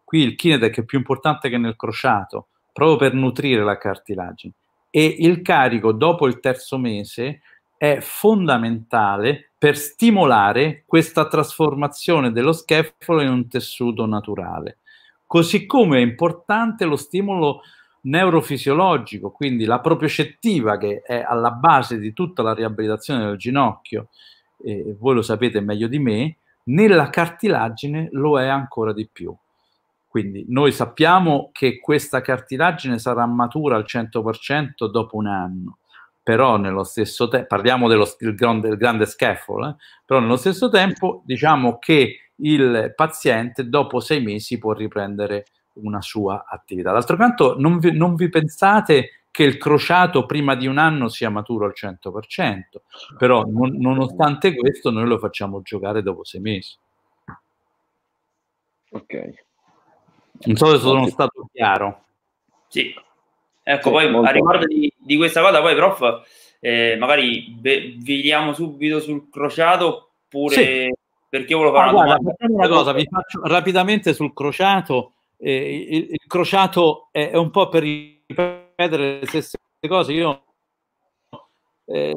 Qui il kinetec è più importante che nel crociato, proprio per nutrire la cartilagine. E il carico dopo il terzo mese è fondamentale per stimolare questa trasformazione dello scefalo in un tessuto naturale. Così come è importante lo stimolo neurofisiologico, quindi la propriocettiva che è alla base di tutta la riabilitazione del ginocchio, e voi lo sapete meglio di me, nella cartilagine lo è ancora di più. Quindi noi sappiamo che questa cartilagine sarà matura al 100% dopo un anno, però nello stesso tempo, parliamo dello, del, grande, del grande scaffold, eh? però nello stesso tempo diciamo che il paziente dopo sei mesi può riprendere una sua attività. D'altro canto, non vi, non vi pensate che il crociato prima di un anno sia maturo al 100%, però non, nonostante questo noi lo facciamo giocare dopo sei mesi. Ok. Non so se sono stato chiaro. Sì. Ecco, sì, poi molto... a riguardo di, di, questa cosa, poi prof, eh, magari be- viriamo subito sul crociato oppure sì. perché volevo fare ah, una, guarda, una cosa, vi faccio rapidamente sul crociato eh, il, il, crociato è, è, un po' per ripetere le stesse cose. Io, eh,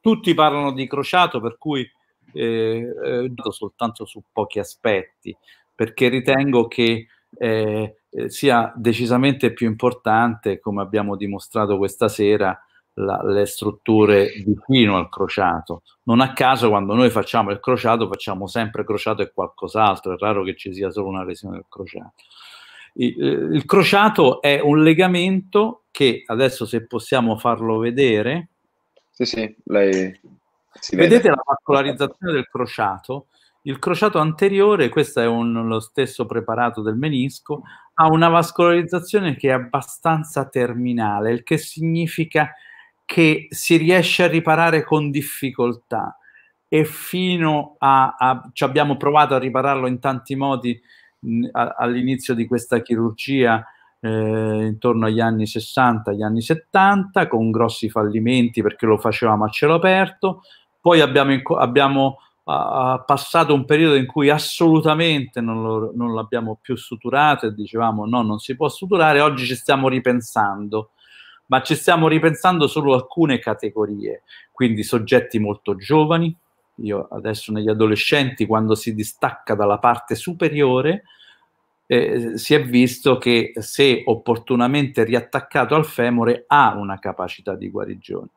tutti parlano di crociato, per cui eh, eh soltanto su pochi aspetti, perché ritengo che eh, eh, sia decisamente più importante, come abbiamo dimostrato questa sera, la, le strutture vicino al crociato. Non a caso quando noi facciamo il crociato facciamo sempre crociato e qualcos'altro, è raro che ci sia solo una lesione del crociato. Il, eh, il crociato è un legamento che adesso se possiamo farlo vedere. Sì, sì, lei vedete vede. la vascolarizzazione del crociato. Il crociato anteriore, questo è un, lo stesso preparato del menisco, ha una vascolarizzazione che è abbastanza terminale, il che significa che che si riesce a riparare con difficoltà e fino a, a ci abbiamo provato a ripararlo in tanti modi mh, a, all'inizio di questa chirurgia eh, intorno agli anni 60, agli anni 70, con grossi fallimenti perché lo facevamo a cielo aperto, poi abbiamo, abbiamo uh, passato un periodo in cui assolutamente non, lo, non l'abbiamo più suturato e dicevamo no, non si può suturare, oggi ci stiamo ripensando ma ci stiamo ripensando solo alcune categorie, quindi soggetti molto giovani, io adesso negli adolescenti, quando si distacca dalla parte superiore, eh, si è visto che se opportunamente riattaccato al femore ha una capacità di guarigione,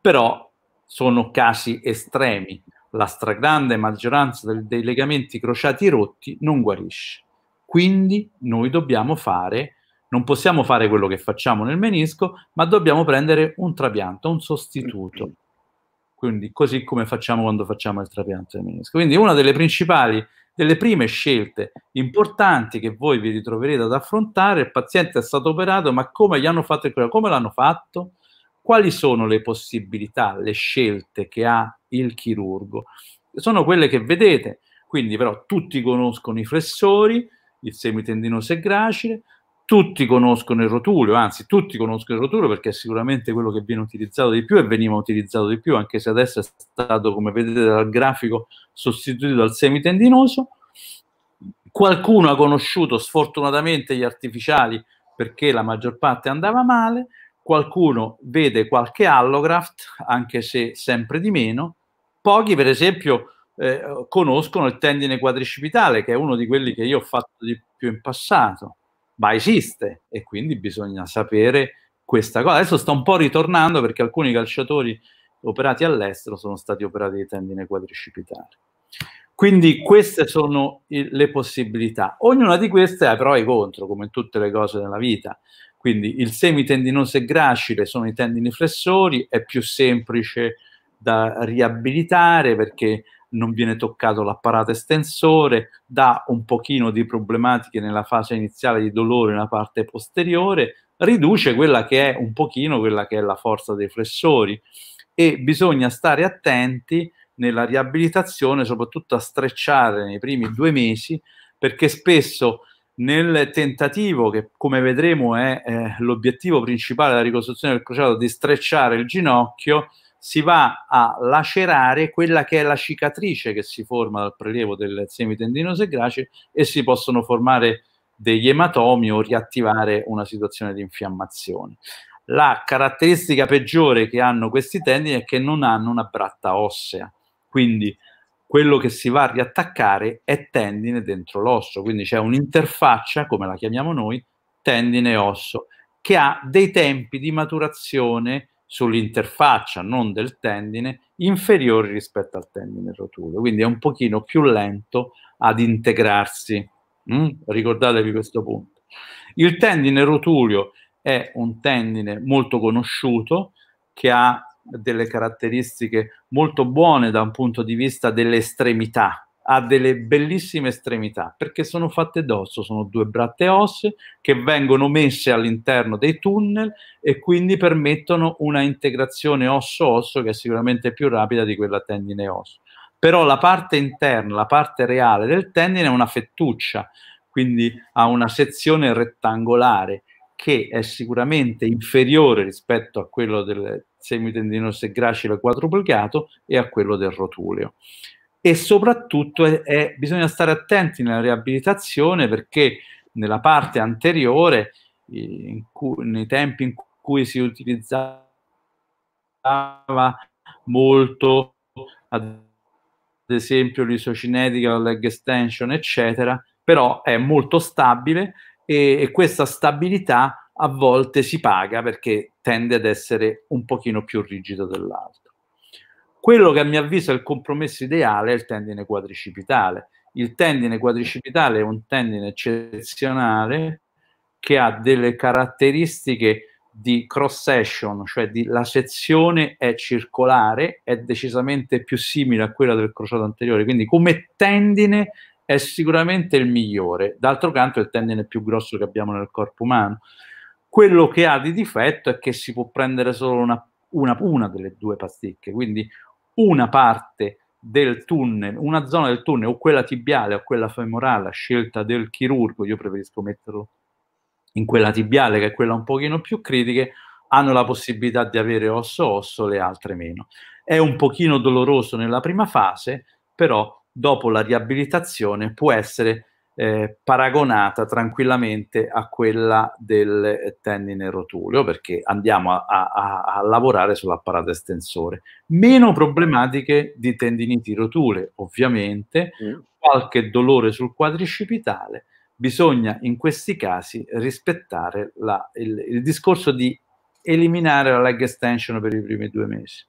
però sono casi estremi. La stragrande maggioranza del, dei legamenti crociati rotti non guarisce. Quindi noi dobbiamo fare non possiamo fare quello che facciamo nel menisco, ma dobbiamo prendere un trapianto, un sostituto. Quindi così come facciamo quando facciamo il trapianto del menisco. Quindi una delle principali, delle prime scelte importanti che voi vi ritroverete ad affrontare, il paziente è stato operato, ma come gli hanno fatto il chirurgo? Come l'hanno fatto? Quali sono le possibilità, le scelte che ha il chirurgo? Sono quelle che vedete, quindi però tutti conoscono i flessori, il semitendinoso e gracile, tutti conoscono il rotulio, anzi tutti conoscono il rotulio perché è sicuramente quello che viene utilizzato di più e veniva utilizzato di più, anche se adesso è stato, come vedete dal grafico, sostituito dal semitendinoso. Qualcuno ha conosciuto sfortunatamente gli artificiali perché la maggior parte andava male, qualcuno vede qualche allograft, anche se sempre di meno, pochi per esempio eh, conoscono il tendine quadricipitale, che è uno di quelli che io ho fatto di più in passato ma esiste e quindi bisogna sapere questa cosa. Adesso sta un po' ritornando perché alcuni calciatori operati all'estero sono stati operati di tendine quadricipitali. Quindi queste sono le possibilità. Ognuna di queste ha pro e contro, come tutte le cose nella vita. Quindi il semitendinoso e gracile sono i tendini flessori, è più semplice da riabilitare perché non viene toccato l'apparato estensore, dà un pochino di problematiche nella fase iniziale di dolore nella parte posteriore, riduce quella che è un pochino quella che è la forza dei flessori e bisogna stare attenti nella riabilitazione, soprattutto a strecciare nei primi due mesi, perché spesso nel tentativo, che come vedremo è eh, l'obiettivo principale della ricostruzione del crociato, di strecciare il ginocchio, si va a lacerare quella che è la cicatrice che si forma dal prelievo del semi tendinose grace e si possono formare degli ematomi o riattivare una situazione di infiammazione. La caratteristica peggiore che hanno questi tendini è che non hanno una bratta ossea, quindi quello che si va a riattaccare è tendine dentro l'osso, quindi c'è un'interfaccia, come la chiamiamo noi, tendine-osso, che ha dei tempi di maturazione sull'interfaccia, non del tendine, inferiori rispetto al tendine rotulo, quindi è un pochino più lento ad integrarsi. Mm? Ricordatevi questo punto. Il tendine rotulio è un tendine molto conosciuto che ha delle caratteristiche molto buone da un punto di vista delle estremità, ha delle bellissime estremità perché sono fatte d'osso, sono due bratte osse che vengono messe all'interno dei tunnel e quindi permettono una integrazione osso-osso che è sicuramente più rapida di quella tendine-osso. Però la parte interna, la parte reale del tendine è una fettuccia, quindi ha una sezione rettangolare che è sicuramente inferiore rispetto a quello del semitendinoso e gracile quadruplicato e a quello del rotuleo e soprattutto è, è, bisogna stare attenti nella riabilitazione perché nella parte anteriore, cui, nei tempi in cui si utilizzava molto, ad esempio l'isocinetica, la leg extension, eccetera, però è molto stabile e, e questa stabilità a volte si paga perché tende ad essere un pochino più rigido dell'altro. Quello che a mio avviso è il compromesso ideale è il tendine quadricipitale. Il tendine quadricipitale è un tendine eccezionale che ha delle caratteristiche di cross section, cioè di, la sezione è circolare, è decisamente più simile a quella del crociato anteriore, quindi come tendine è sicuramente il migliore. D'altro canto è il tendine più grosso che abbiamo nel corpo umano. Quello che ha di difetto è che si può prendere solo una, una, una delle due pasticche, quindi una parte del tunnel, una zona del tunnel, o quella tibiale o quella femorale, scelta del chirurgo, io preferisco metterlo in quella tibiale, che è quella un pochino più critica, hanno la possibilità di avere osso osso, le altre meno. È un pochino doloroso nella prima fase, però dopo la riabilitazione può essere eh, paragonata tranquillamente a quella del eh, tendine rotuleo perché andiamo a, a, a lavorare sull'apparato estensore. Meno problematiche di tendiniti rotule, ovviamente, mm. qualche dolore sul quadricipitale, bisogna in questi casi rispettare la, il, il discorso di eliminare la leg extension per i primi due mesi.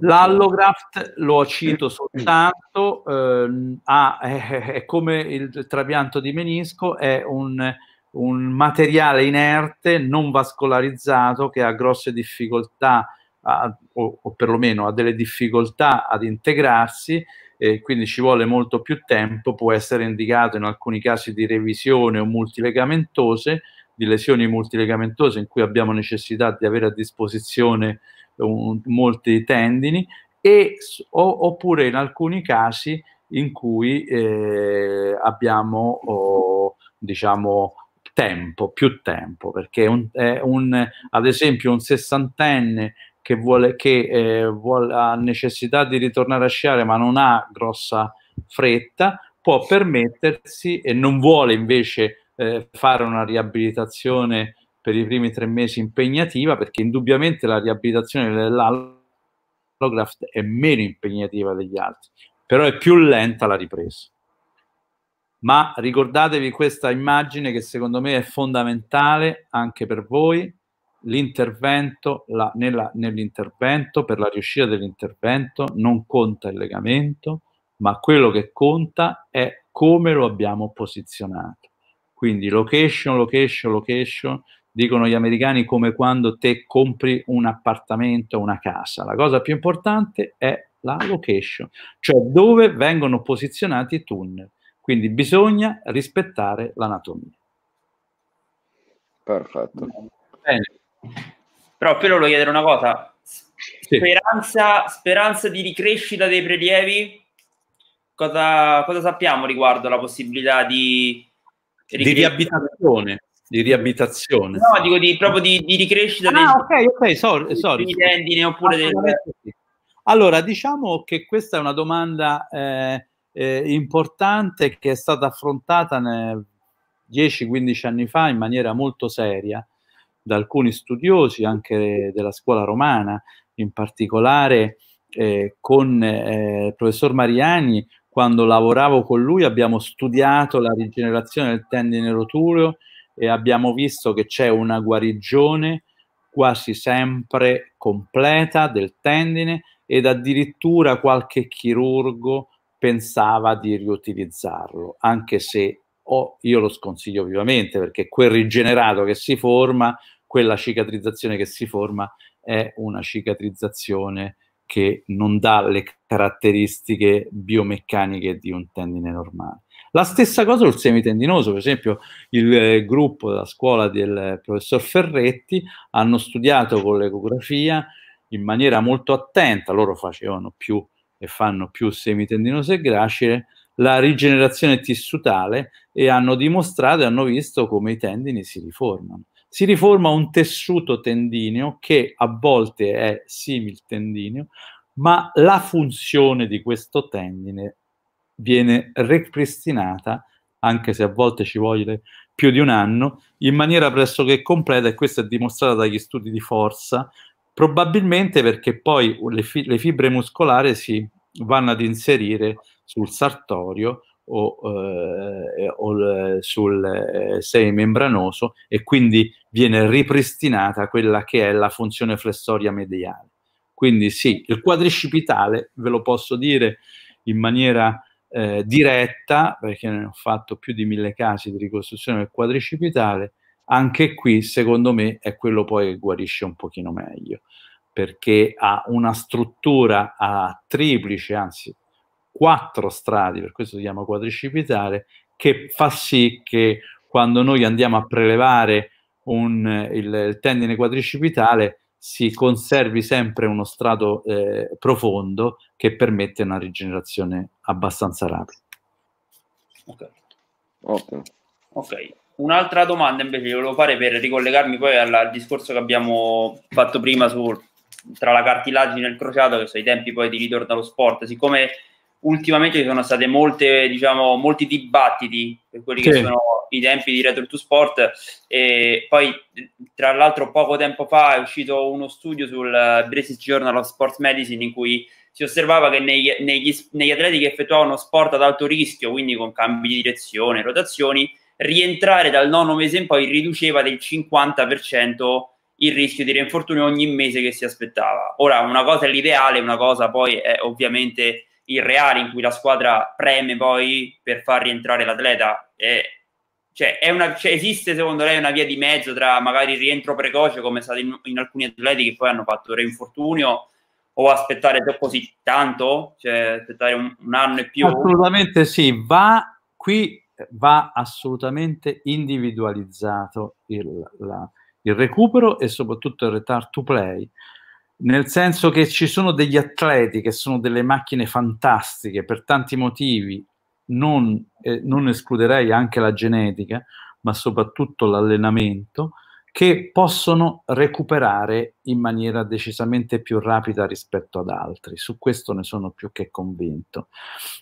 L'allograft lo cito soltanto, ehm, eh, ha, eh, è, è, come il trapianto di menisco, è un, un, materiale inerte non vascolarizzato che ha grosse difficoltà, a, o, o, perlomeno ha delle difficoltà ad integrarsi, e quindi ci vuole molto più tempo, può essere indicato in alcuni casi di revisione o multilegamentose, di lesioni multilegamentose in cui abbiamo necessità di avere a disposizione un, molti tendini, e, o, oppure in alcuni casi in cui eh, abbiamo oh, diciamo tempo, più tempo, perché un, eh, un, ad esempio un sessantenne che, vuole, che eh, vuole, ha necessità di ritornare a sciare ma non ha grossa fretta, può permettersi e non vuole invece eh, fare una riabilitazione per i primi tre mesi impegnativa perché indubbiamente la riabilitazione dell'allograft è meno impegnativa degli altri, però è più lenta la ripresa. Ma ricordatevi questa immagine che secondo me è fondamentale anche per voi, l'intervento, la, nella, nell'intervento, per la riuscita dell'intervento non conta il legamento, ma quello che conta è come lo abbiamo posizionato. Quindi location, location, location, dicono gli americani, come quando te compri un appartamento, una casa. La cosa più importante è la location, cioè dove vengono posizionati i tunnel. Quindi bisogna rispettare l'anatomia. Perfetto. Bene. Però Pelo voglio chiedere una cosa. Speranza, sì. speranza di ricrescita dei prelievi? Cosa, cosa sappiamo riguardo la possibilità di... Di riabilitazione di riabitazione. No, dico di, proprio di, di ricrescita. Ah, ok, ok, sorry. sorry. Tendine, oppure del... Allora, diciamo che questa è una domanda eh, eh, importante che è stata affrontata 10-15 anni fa in maniera molto seria da alcuni studiosi anche della scuola romana, in particolare eh, con eh, il professor Mariani, quando lavoravo con lui abbiamo studiato la rigenerazione del tendine rotuleo e abbiamo visto che c'è una guarigione quasi sempre completa del tendine ed addirittura qualche chirurgo pensava di riutilizzarlo, anche se oh, io lo sconsiglio vivamente perché quel rigenerato che si forma, quella cicatrizzazione che si forma è una cicatrizzazione che non dà le caratteristiche biomeccaniche di un tendine normale. La stessa cosa sul semitendinoso, per esempio il eh, gruppo della scuola del eh, professor Ferretti hanno studiato con l'ecografia in maniera molto attenta, loro facevano più e fanno più semi e gracile, la rigenerazione tissutale e hanno dimostrato e hanno visto come i tendini si riformano. Si riforma un tessuto tendineo che a volte è simil tendineo, ma la funzione di questo tendine viene ripristinata, anche se a volte ci vuole più di un anno, in maniera pressoché completa e questo è dimostrato dagli studi di forza, probabilmente perché poi le, fi- le fibre muscolari si vanno ad inserire sul sartorio o, eh, eh o eh, sul eh, seme e quindi viene ripristinata quella che è la funzione flessoria mediale. Quindi sì, il quadricipitale, ve lo posso dire in maniera eh, diretta, perché ne ho fatto più di mille casi di ricostruzione del quadricipitale, anche qui secondo me è quello poi che guarisce un pochino meglio, perché ha una struttura a triplice, anzi quattro strati, per questo si chiama quadricipitale, che fa sì che quando noi andiamo a prelevare un, il, il tendine quadricipitale si conservi sempre uno strato eh, profondo che permette una rigenerazione abbastanza rapida. Ok. okay. okay. Un'altra domanda invece volevo fare per ricollegarmi poi alla, al discorso che abbiamo fatto prima su, tra la cartilagine e il crociato, che sono i tempi poi di ritorno allo sport. Siccome ultimamente ci sono stati diciamo, molti dibattiti per quelli sì. che sono i tempi di Retro to Sport e poi tra l'altro poco tempo fa è uscito uno studio sul eh, British Journal of Sports Medicine in cui si osservava che negli, negli, negli atleti che effettuavano sport ad alto rischio, quindi con cambi di direzione, rotazioni, rientrare dal nono mese in poi riduceva del 50% il rischio di reinfortunio ogni mese che si aspettava. Ora, una cosa è l'ideale, una cosa poi è ovviamente irreali in cui la squadra preme poi per far rientrare l'atleta. È, cioè, una, cioè, esiste secondo lei una via di mezzo tra magari rientro precoce, come è stato in, in alcuni atleti che poi hanno fatto reinfortunio, o aspettare così tanto, cioè aspettare un, un anno e più? Assolutamente sì, va qui va assolutamente individualizzato il, la, il recupero e soprattutto il retard to play nel senso che ci sono degli atleti che sono delle macchine fantastiche per tanti motivi, non, eh, non escluderei anche la genetica, ma soprattutto l'allenamento, che possono recuperare in maniera decisamente più rapida rispetto ad altri. Su questo ne sono più che convinto.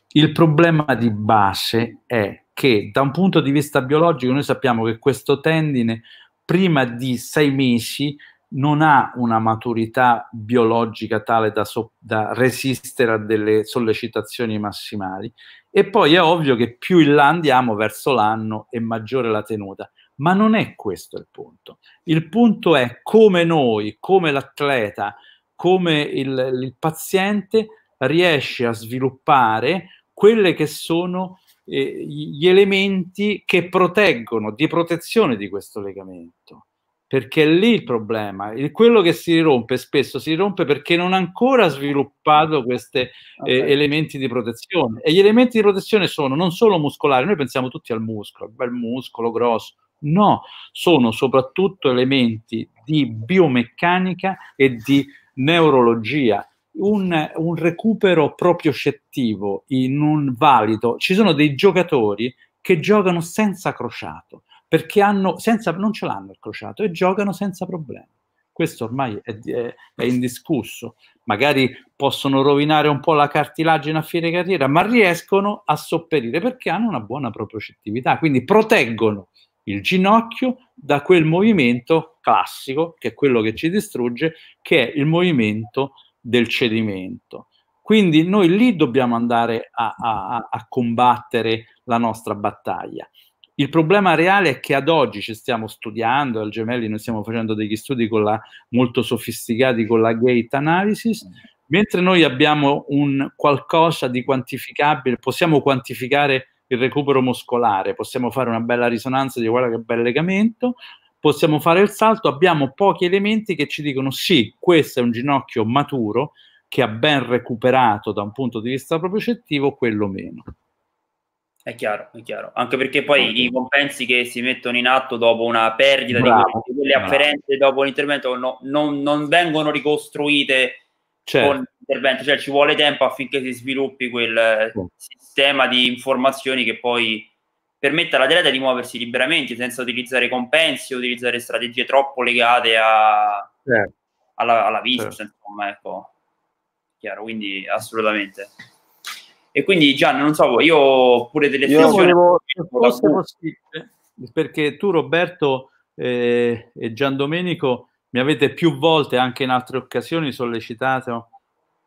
Il problema di base è che da un punto di vista biologico noi sappiamo che questo tendine prima di sei mesi non ha una maturità biologica tale da, so, da, resistere a delle sollecitazioni massimali e poi è ovvio che più in là andiamo verso l'anno e maggiore la tenuta. Ma non è questo il punto. Il punto è come noi, come l'atleta, come il, il paziente riesce a sviluppare quelli che sono eh, gli elementi che proteggono, di protezione di questo legamento perché è lì il problema. Quello che si rompe spesso si rompe perché non ha ancora sviluppato questi eh, okay. eh, elementi di protezione. E gli elementi di protezione sono non solo muscolari, noi pensiamo tutti al muscolo, bel muscolo grosso. No, sono soprattutto elementi di biomeccanica e di neurologia. Un, un recupero scettivo in un valido. Ci sono dei giocatori che giocano senza crociato perché hanno, senza, non ce l'hanno il crociato e giocano senza problemi. Questo ormai è, è, è, indiscusso. Magari possono rovinare un po' la cartilagine a fine carriera, ma riescono a sopperire perché hanno una buona propriocettività, quindi proteggono il ginocchio da quel movimento classico, che è quello che ci distrugge, che è il movimento del cedimento. Quindi noi lì dobbiamo andare a, a, a combattere la nostra battaglia. Il problema reale è che ad oggi ci stiamo studiando, al Gemelli noi stiamo facendo degli studi la, molto sofisticati con la gate analysis, mentre noi abbiamo un qualcosa di quantificabile, possiamo quantificare il recupero muscolare, possiamo fare una bella risonanza di guarda che bel legamento, possiamo fare il salto, abbiamo pochi elementi che ci dicono sì, questo è un ginocchio maturo che ha ben recuperato da un punto di vista proprio propriocettivo, quello meno. È chiaro, è chiaro. Anche perché poi okay. i compensi che si mettono in atto dopo una perdita bravo, di quelle bravo. dopo l'intervento no, non, non, vengono ricostruite certo. con l'intervento, cioè ci vuole tempo affinché si sviluppi quel certo. sistema di informazioni che poi permetta all'atleta di muoversi liberamente senza utilizzare compensi, utilizzare strategie troppo legate a, certo. alla, alla vista, certo. insomma, ecco. Chiaro, quindi assolutamente. E quindi Gian, non so, io ho pure delle io volevo, fosse possibile, perché tu Roberto eh, e Gian Domenico mi avete più volte, anche in altre occasioni, sollecitato,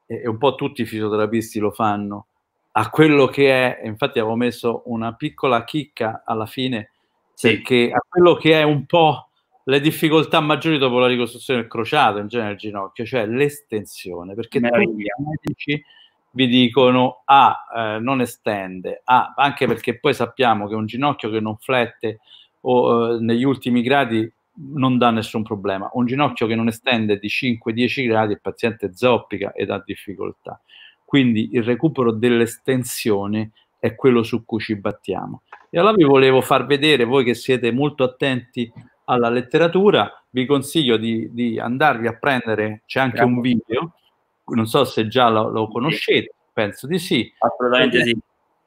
e, e un po' tutti i fisioterapisti lo fanno, a quello che è, infatti avevo messo una piccola chicca alla fine, sì. perché a quello che è un po' le difficoltà maggiori dopo la ricostruzione del crociato, in genere il ginocchio, cioè l'estensione, perché Meraviglia. tutti i medici vi dicono A, ah, eh, non estende, A, ah, anche perché poi sappiamo che un ginocchio che non flette o eh, negli ultimi gradi non dà nessun problema. Un ginocchio che non estende di 5-10 gradi il paziente zoppica ed ha difficoltà. Quindi il recupero dell'estensione è quello su cui ci battiamo. E allora vi volevo far vedere, voi che siete molto attenti alla letteratura, vi consiglio di, di andarvi a prendere, c'è anche un video non so se già lo, lo conoscete, sì. penso di sì. Assolutamente sì.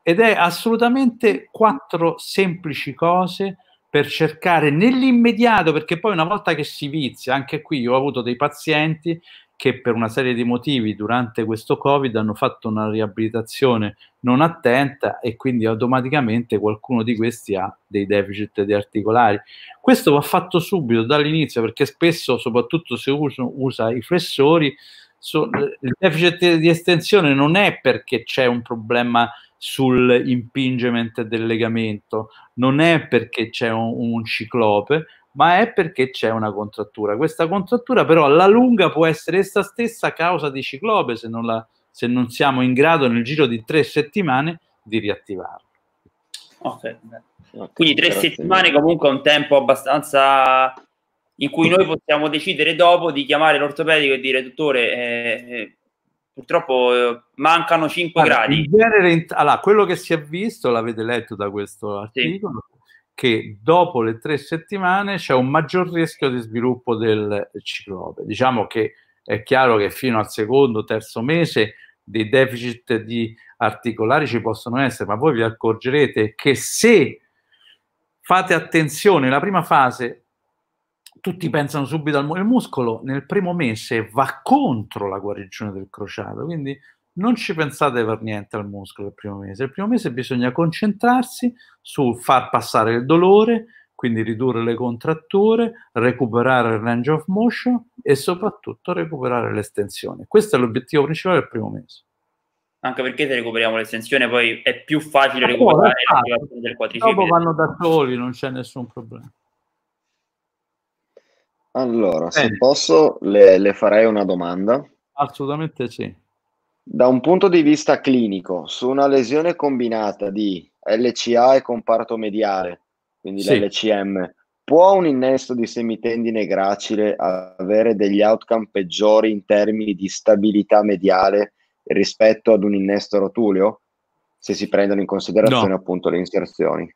Ed è assolutamente quattro semplici cose per cercare nell'immediato, perché poi una volta che si vizia, anche qui io ho avuto dei pazienti che per una serie di motivi durante questo Covid hanno fatto una riabilitazione non attenta e quindi automaticamente qualcuno di questi ha dei deficit di articolari. Questo va fatto subito dall'inizio perché spesso, soprattutto se uso, usa i flessori, So, il deficit di estensione non è perché c'è un problema sull'impingement del legamento, non è perché c'è un, un ciclope, ma è perché c'è una contrattura. Questa contrattura però alla lunga può essere essa stessa causa di ciclope se non, la, se non siamo in grado nel giro di tre settimane di riattivarlo. Okay. Quindi tre settimane comunque è un tempo abbastanza in cui noi possiamo decidere dopo di chiamare l'ortopedico e dire dottore eh, eh purtroppo eh, mancano 5 allora, gradi. Genere, allora, quello che si è visto, l'avete letto da questo articolo, sì. che dopo le tre settimane c'è un maggior rischio di sviluppo del ciclope. Diciamo che è chiaro che fino al secondo, terzo mese dei deficit di articolari ci possono essere, ma voi vi accorgerete che se fate attenzione, la prima fase tutti pensano subito al muscolo. Il muscolo nel primo mese va contro la guarigione del crociato, quindi non ci pensate per niente al muscolo il primo mese. Il primo mese bisogna concentrarsi sul far passare il dolore, quindi ridurre le contratture, recuperare il range of motion e soprattutto recuperare l'estensione. Questo è l'obiettivo principale del primo mese. Anche perché se recuperiamo l'estensione poi è più facile recuperare l'estensione del quadricipite. Dopo vanno da soli, non c'è nessun problema. Allora, Bene. se posso, le, le farei una domanda. Assolutamente sì. Da un punto di vista clinico, su una lesione combinata di LCA e comparto mediale, quindi sì. l'LCM, può un innesto di semitendine gracile avere degli outcome peggiori in termini di stabilità mediale rispetto ad un innesto rotuleo, se si prendono in considerazione no. appunto le inserzioni?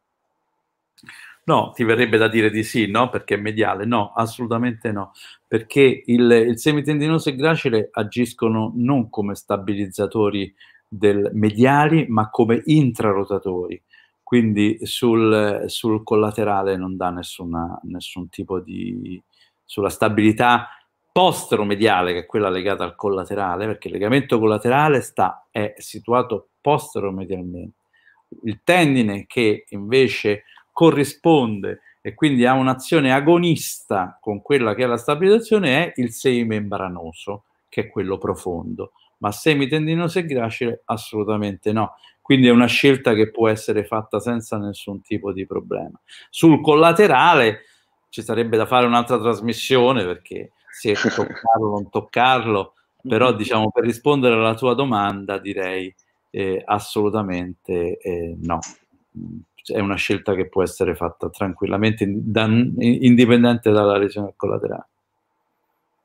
No, ti verrebbe da dire di sì, no, perché è mediale. No, assolutamente no, perché il, il semitendinoso e il gracile agiscono non come stabilizzatori del, mediali, ma come intrarotatori. Quindi sul, sul collaterale non dà nessuna, nessun tipo di... sulla stabilità posteromediale, che è quella legata al collaterale, perché il legamento collaterale sta, è situato posteromedialmente. Il tendine che invece corrisponde e quindi ha un'azione agonista con quella che è la stabilizzazione è il semimembranoso, che è quello profondo, ma semitendinoso e gracile assolutamente no. Quindi è una scelta che può essere fatta senza nessun tipo di problema. Sul collaterale ci sarebbe da fare un'altra trasmissione perché se toccarlo o non toccarlo, però mm-hmm. diciamo per rispondere alla tua domanda direi eh, assolutamente eh, no. Mm è una scelta che può essere fatta tranquillamente, indipendente dalla lesione collaterale.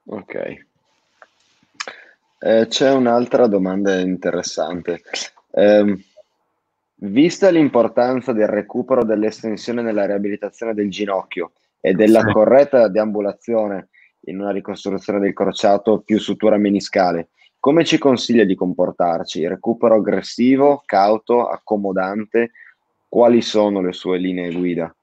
Ok. Eh, c'è un'altra domanda interessante. Eh, vista l'importanza del recupero dell'estensione nella riabilitazione del ginocchio e della sì. corretta deambulazione in una ricostruzione del crociato più sutura meniscale, come ci consiglia di comportarci? Recupero aggressivo, cauto, accomodante, quali sono le sue linee guida?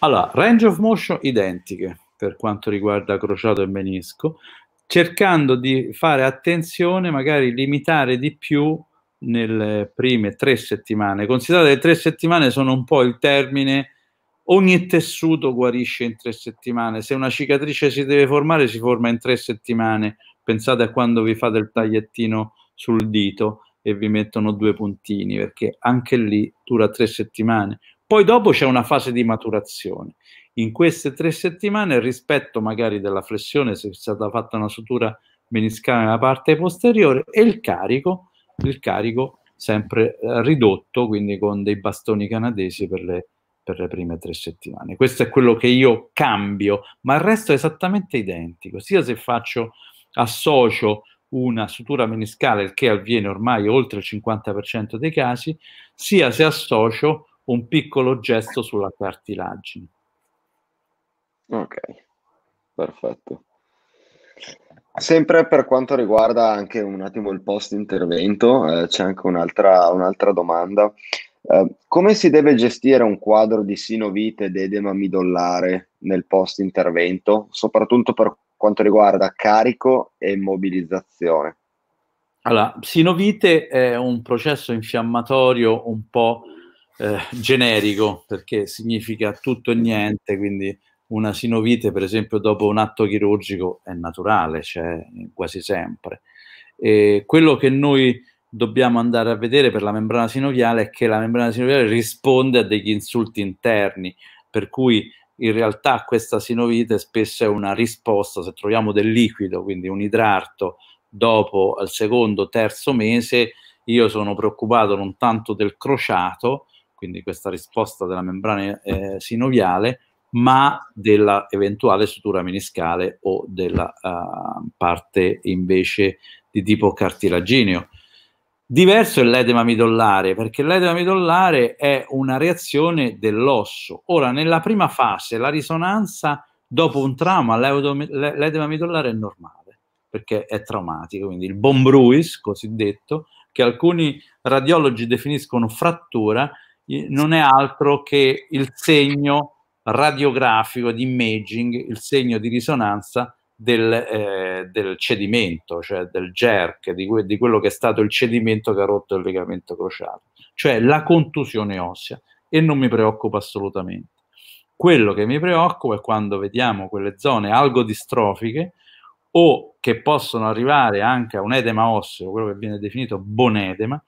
Allora, range of motion identiche per quanto riguarda crociato e menisco, cercando di fare attenzione, magari limitare di più nelle prime tre settimane. Considerate che tre settimane sono un po' il termine, ogni tessuto guarisce in tre settimane, se una cicatrice si deve formare si forma in tre settimane, pensate a quando vi fate il tagliettino sul dito e vi mettono due puntini perché anche lì dura tre settimane. Poi dopo c'è una fase di maturazione. In queste tre settimane, rispetto magari della flessione, se è stata fatta una sutura meniscale nella parte posteriore, e il carico, il carico sempre eh, ridotto, quindi con dei bastoni canadesi per le, per le prime tre settimane. Questo è quello che io cambio, ma il resto è esattamente identico, sia se faccio associo una sutura meniscale, il che avviene ormai oltre il 50% dei casi, sia se associo un piccolo gesto sulla cartilagine. Ok, perfetto. Sempre per quanto riguarda anche un attimo il post intervento, eh, c'è anche un'altra, un'altra domanda. Eh, come si deve gestire un quadro di sinovite ed edema midollare nel post intervento, soprattutto per quanto riguarda carico e mobilizzazione? Allora, sinovite è un processo infiammatorio un po' eh, generico, perché significa tutto e niente, quindi una sinovite, per esempio, dopo un atto chirurgico è naturale, cioè quasi sempre. E quello che noi dobbiamo andare a vedere per la membrana sinoviale è che la membrana sinoviale risponde a degli insulti interni, per cui in realtà questa sinovite spesso è una risposta, se troviamo del liquido, quindi un idrarto, dopo il secondo, terzo mese, io sono preoccupato non tanto del crociato, quindi questa risposta della membrana eh, sinoviale, ma dell'eventuale sutura meniscale o della uh, parte invece di tipo cartilagineo. Diverso è l'edema midollare, perché l'edema midollare è una reazione dell'osso. Ora, nella prima fase, la risonanza dopo un trauma, l'edema midollare è normale, perché è traumatico, quindi il bone bruise, cosiddetto, che alcuni radiologi definiscono frattura, non è altro che il segno radiografico di imaging, il segno di risonanza del, eh, del, cedimento, cioè del jerk, di, que- di, quello che è stato il cedimento che ha rotto il legamento crociato, cioè la contusione ossea e non mi preoccupa assolutamente. Quello che mi preoccupa è quando vediamo quelle zone algodistrofiche o che possono arrivare anche a un edema osseo, quello che viene definito bonedema,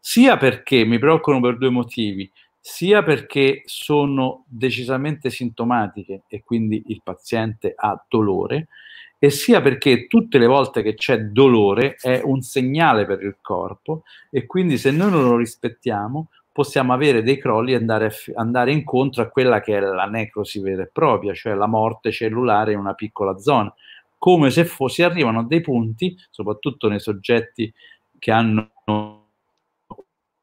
sia perché mi preoccupano per due motivi, sia perché sono decisamente sintomatiche e quindi il paziente ha dolore, e sia perché tutte le volte che c'è dolore è un segnale per il corpo e quindi se noi non lo rispettiamo possiamo avere dei crolli e andare, andare incontro a quella che è la necrosi vera e propria, cioè la morte cellulare in una piccola zona, come se fossi arrivano a dei punti, soprattutto nei soggetti che hanno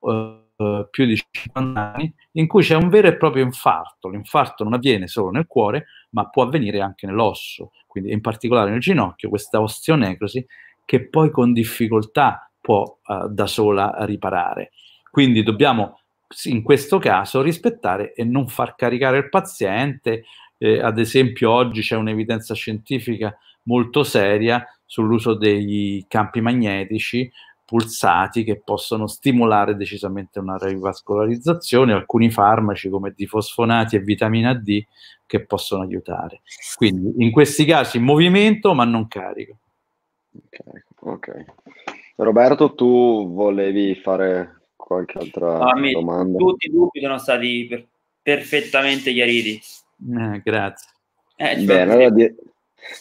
eh, più di 50 anni, in cui c'è un vero e proprio infarto. L'infarto non avviene solo nel cuore, ma può avvenire anche nell'osso, quindi in particolare nel ginocchio, questa osteonecrosi che poi con difficoltà può eh, da sola riparare. Quindi dobbiamo in questo caso rispettare e non far caricare il paziente. Eh, ad esempio oggi c'è un'evidenza scientifica molto seria sull'uso dei campi magnetici pulsati che possono stimolare decisamente una rivascolarizzazione, alcuni farmaci come difosfonati e vitamina D che possono aiutare. Quindi in questi casi movimento ma non carico. Ok, ok. Roberto, tu volevi fare qualche altra ah, domanda? Tutti i dubbi sono stati per perfettamente chiariti. Eh, grazie. Eh, Bene, allora di-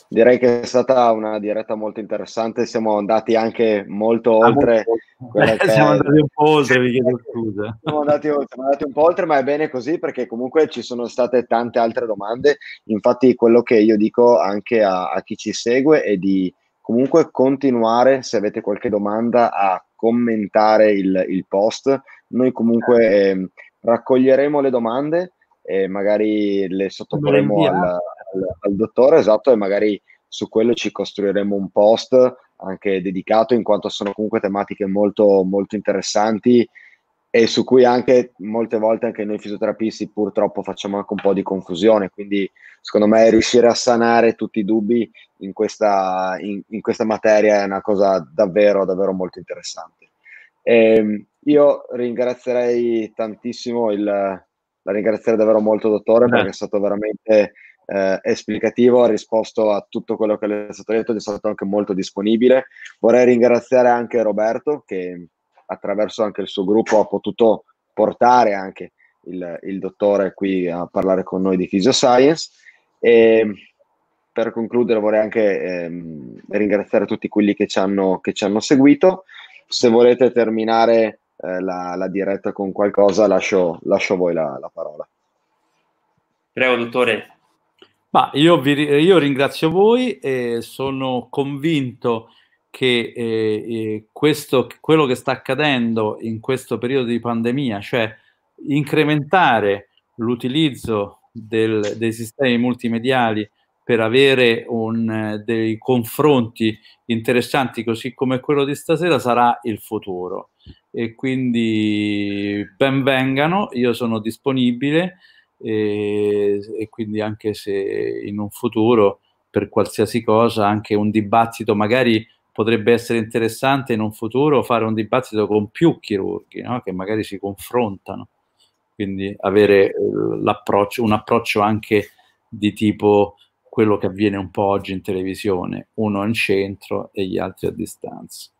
direi che è stata una diretta molto interessante. Siamo andati anche molto siamo ah, oltre. Molto... Che... siamo andati un po' oltre, vi chiedo scusa. Siamo andati, oltre, siamo andati un po' oltre, ma è bene così perché comunque ci sono state tante altre domande. Infatti, quello che io dico anche a, a chi ci segue è di comunque continuare se avete qualche domanda a commentare il, il post. Noi comunque eh, raccoglieremo le domande e magari le sottoporremo al al, al dottore, esatto, e magari su quello ci costruiremo un post anche dedicato in quanto sono comunque tematiche molto, molto interessanti e su cui anche molte volte anche noi fisioterapisti purtroppo facciamo anche un po' di confusione, quindi secondo me riuscire a sanare tutti i dubbi in questa, in, in questa materia è una cosa davvero, davvero molto interessante. E ehm, io ringrazierei tantissimo il, la ringrazierei davvero molto dottore perché è stato veramente eh, esplicativo, ha risposto a tutto quello che le è stato detto ed è stato anche molto disponibile. Vorrei ringraziare anche Roberto che attraverso anche il suo gruppo ha potuto portare anche il, il dottore qui a parlare con noi di Physioscience. E per concludere vorrei anche ehm, ringraziare tutti quelli che ci hanno, che ci hanno seguito. Se volete terminare eh, la, la, diretta con qualcosa lascio, lascio a voi la, la parola. Prego, dottore. Ma io, vi, io ringrazio voi e sono convinto che eh, eh, questo, quello che sta accadendo in questo periodo di pandemia, cioè incrementare l'utilizzo del, dei sistemi multimediali per avere un, dei confronti interessanti così come quello di stasera sarà il futuro e quindi benvengano, io sono disponibile e, e quindi anche se in un futuro per qualsiasi cosa anche un dibattito magari potrebbe essere interessante in un futuro fare un dibattito con più chirurghi no? che magari si confrontano quindi avere eh, l'approccio, un approccio anche di tipo quello che avviene un po' oggi in televisione, uno in centro e gli altri a distanza.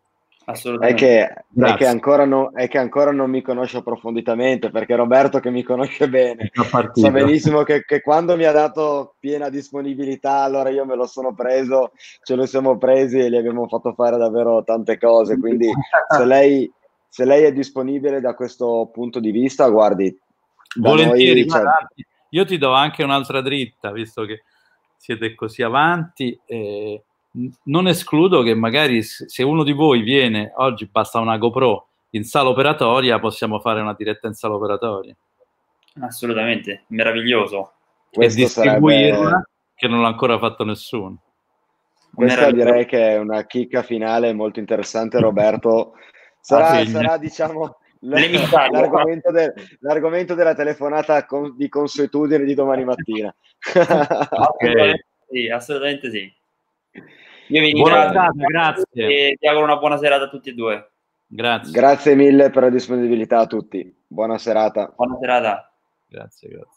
Assolutamente. È che, è, che ancora no, è che ancora non mi conosce approfonditamente perché Roberto che mi conosce bene sa benissimo che, che, quando mi ha dato piena disponibilità allora io me lo sono preso, ce lo siamo presi e gli abbiamo fatto fare davvero tante cose quindi se lei, se lei è disponibile da questo punto di vista guardi volentieri noi, cioè... io ti do anche un'altra dritta visto che siete così avanti eh non escludo che magari se uno di voi viene oggi basta una GoPro in sala operatoria, possiamo fare una diretta in sala operatoria. Assolutamente, meraviglioso. Questo e distribuirla sarebbe... che non l'ha ancora fatto nessuno. Questa direi che è una chicca finale molto interessante, Roberto. Sarà, sarà diciamo, l'argomento, del, l'argomento, della telefonata con, di consuetudine di domani mattina. okay. sì. Assolutamente sì. Io vi ringrazio. Grazie. E ti auguro una buona serata a tutti e due. Grazie. Grazie mille per la disponibilità a tutti. Buona serata. Buona serata. Grazie, grazie.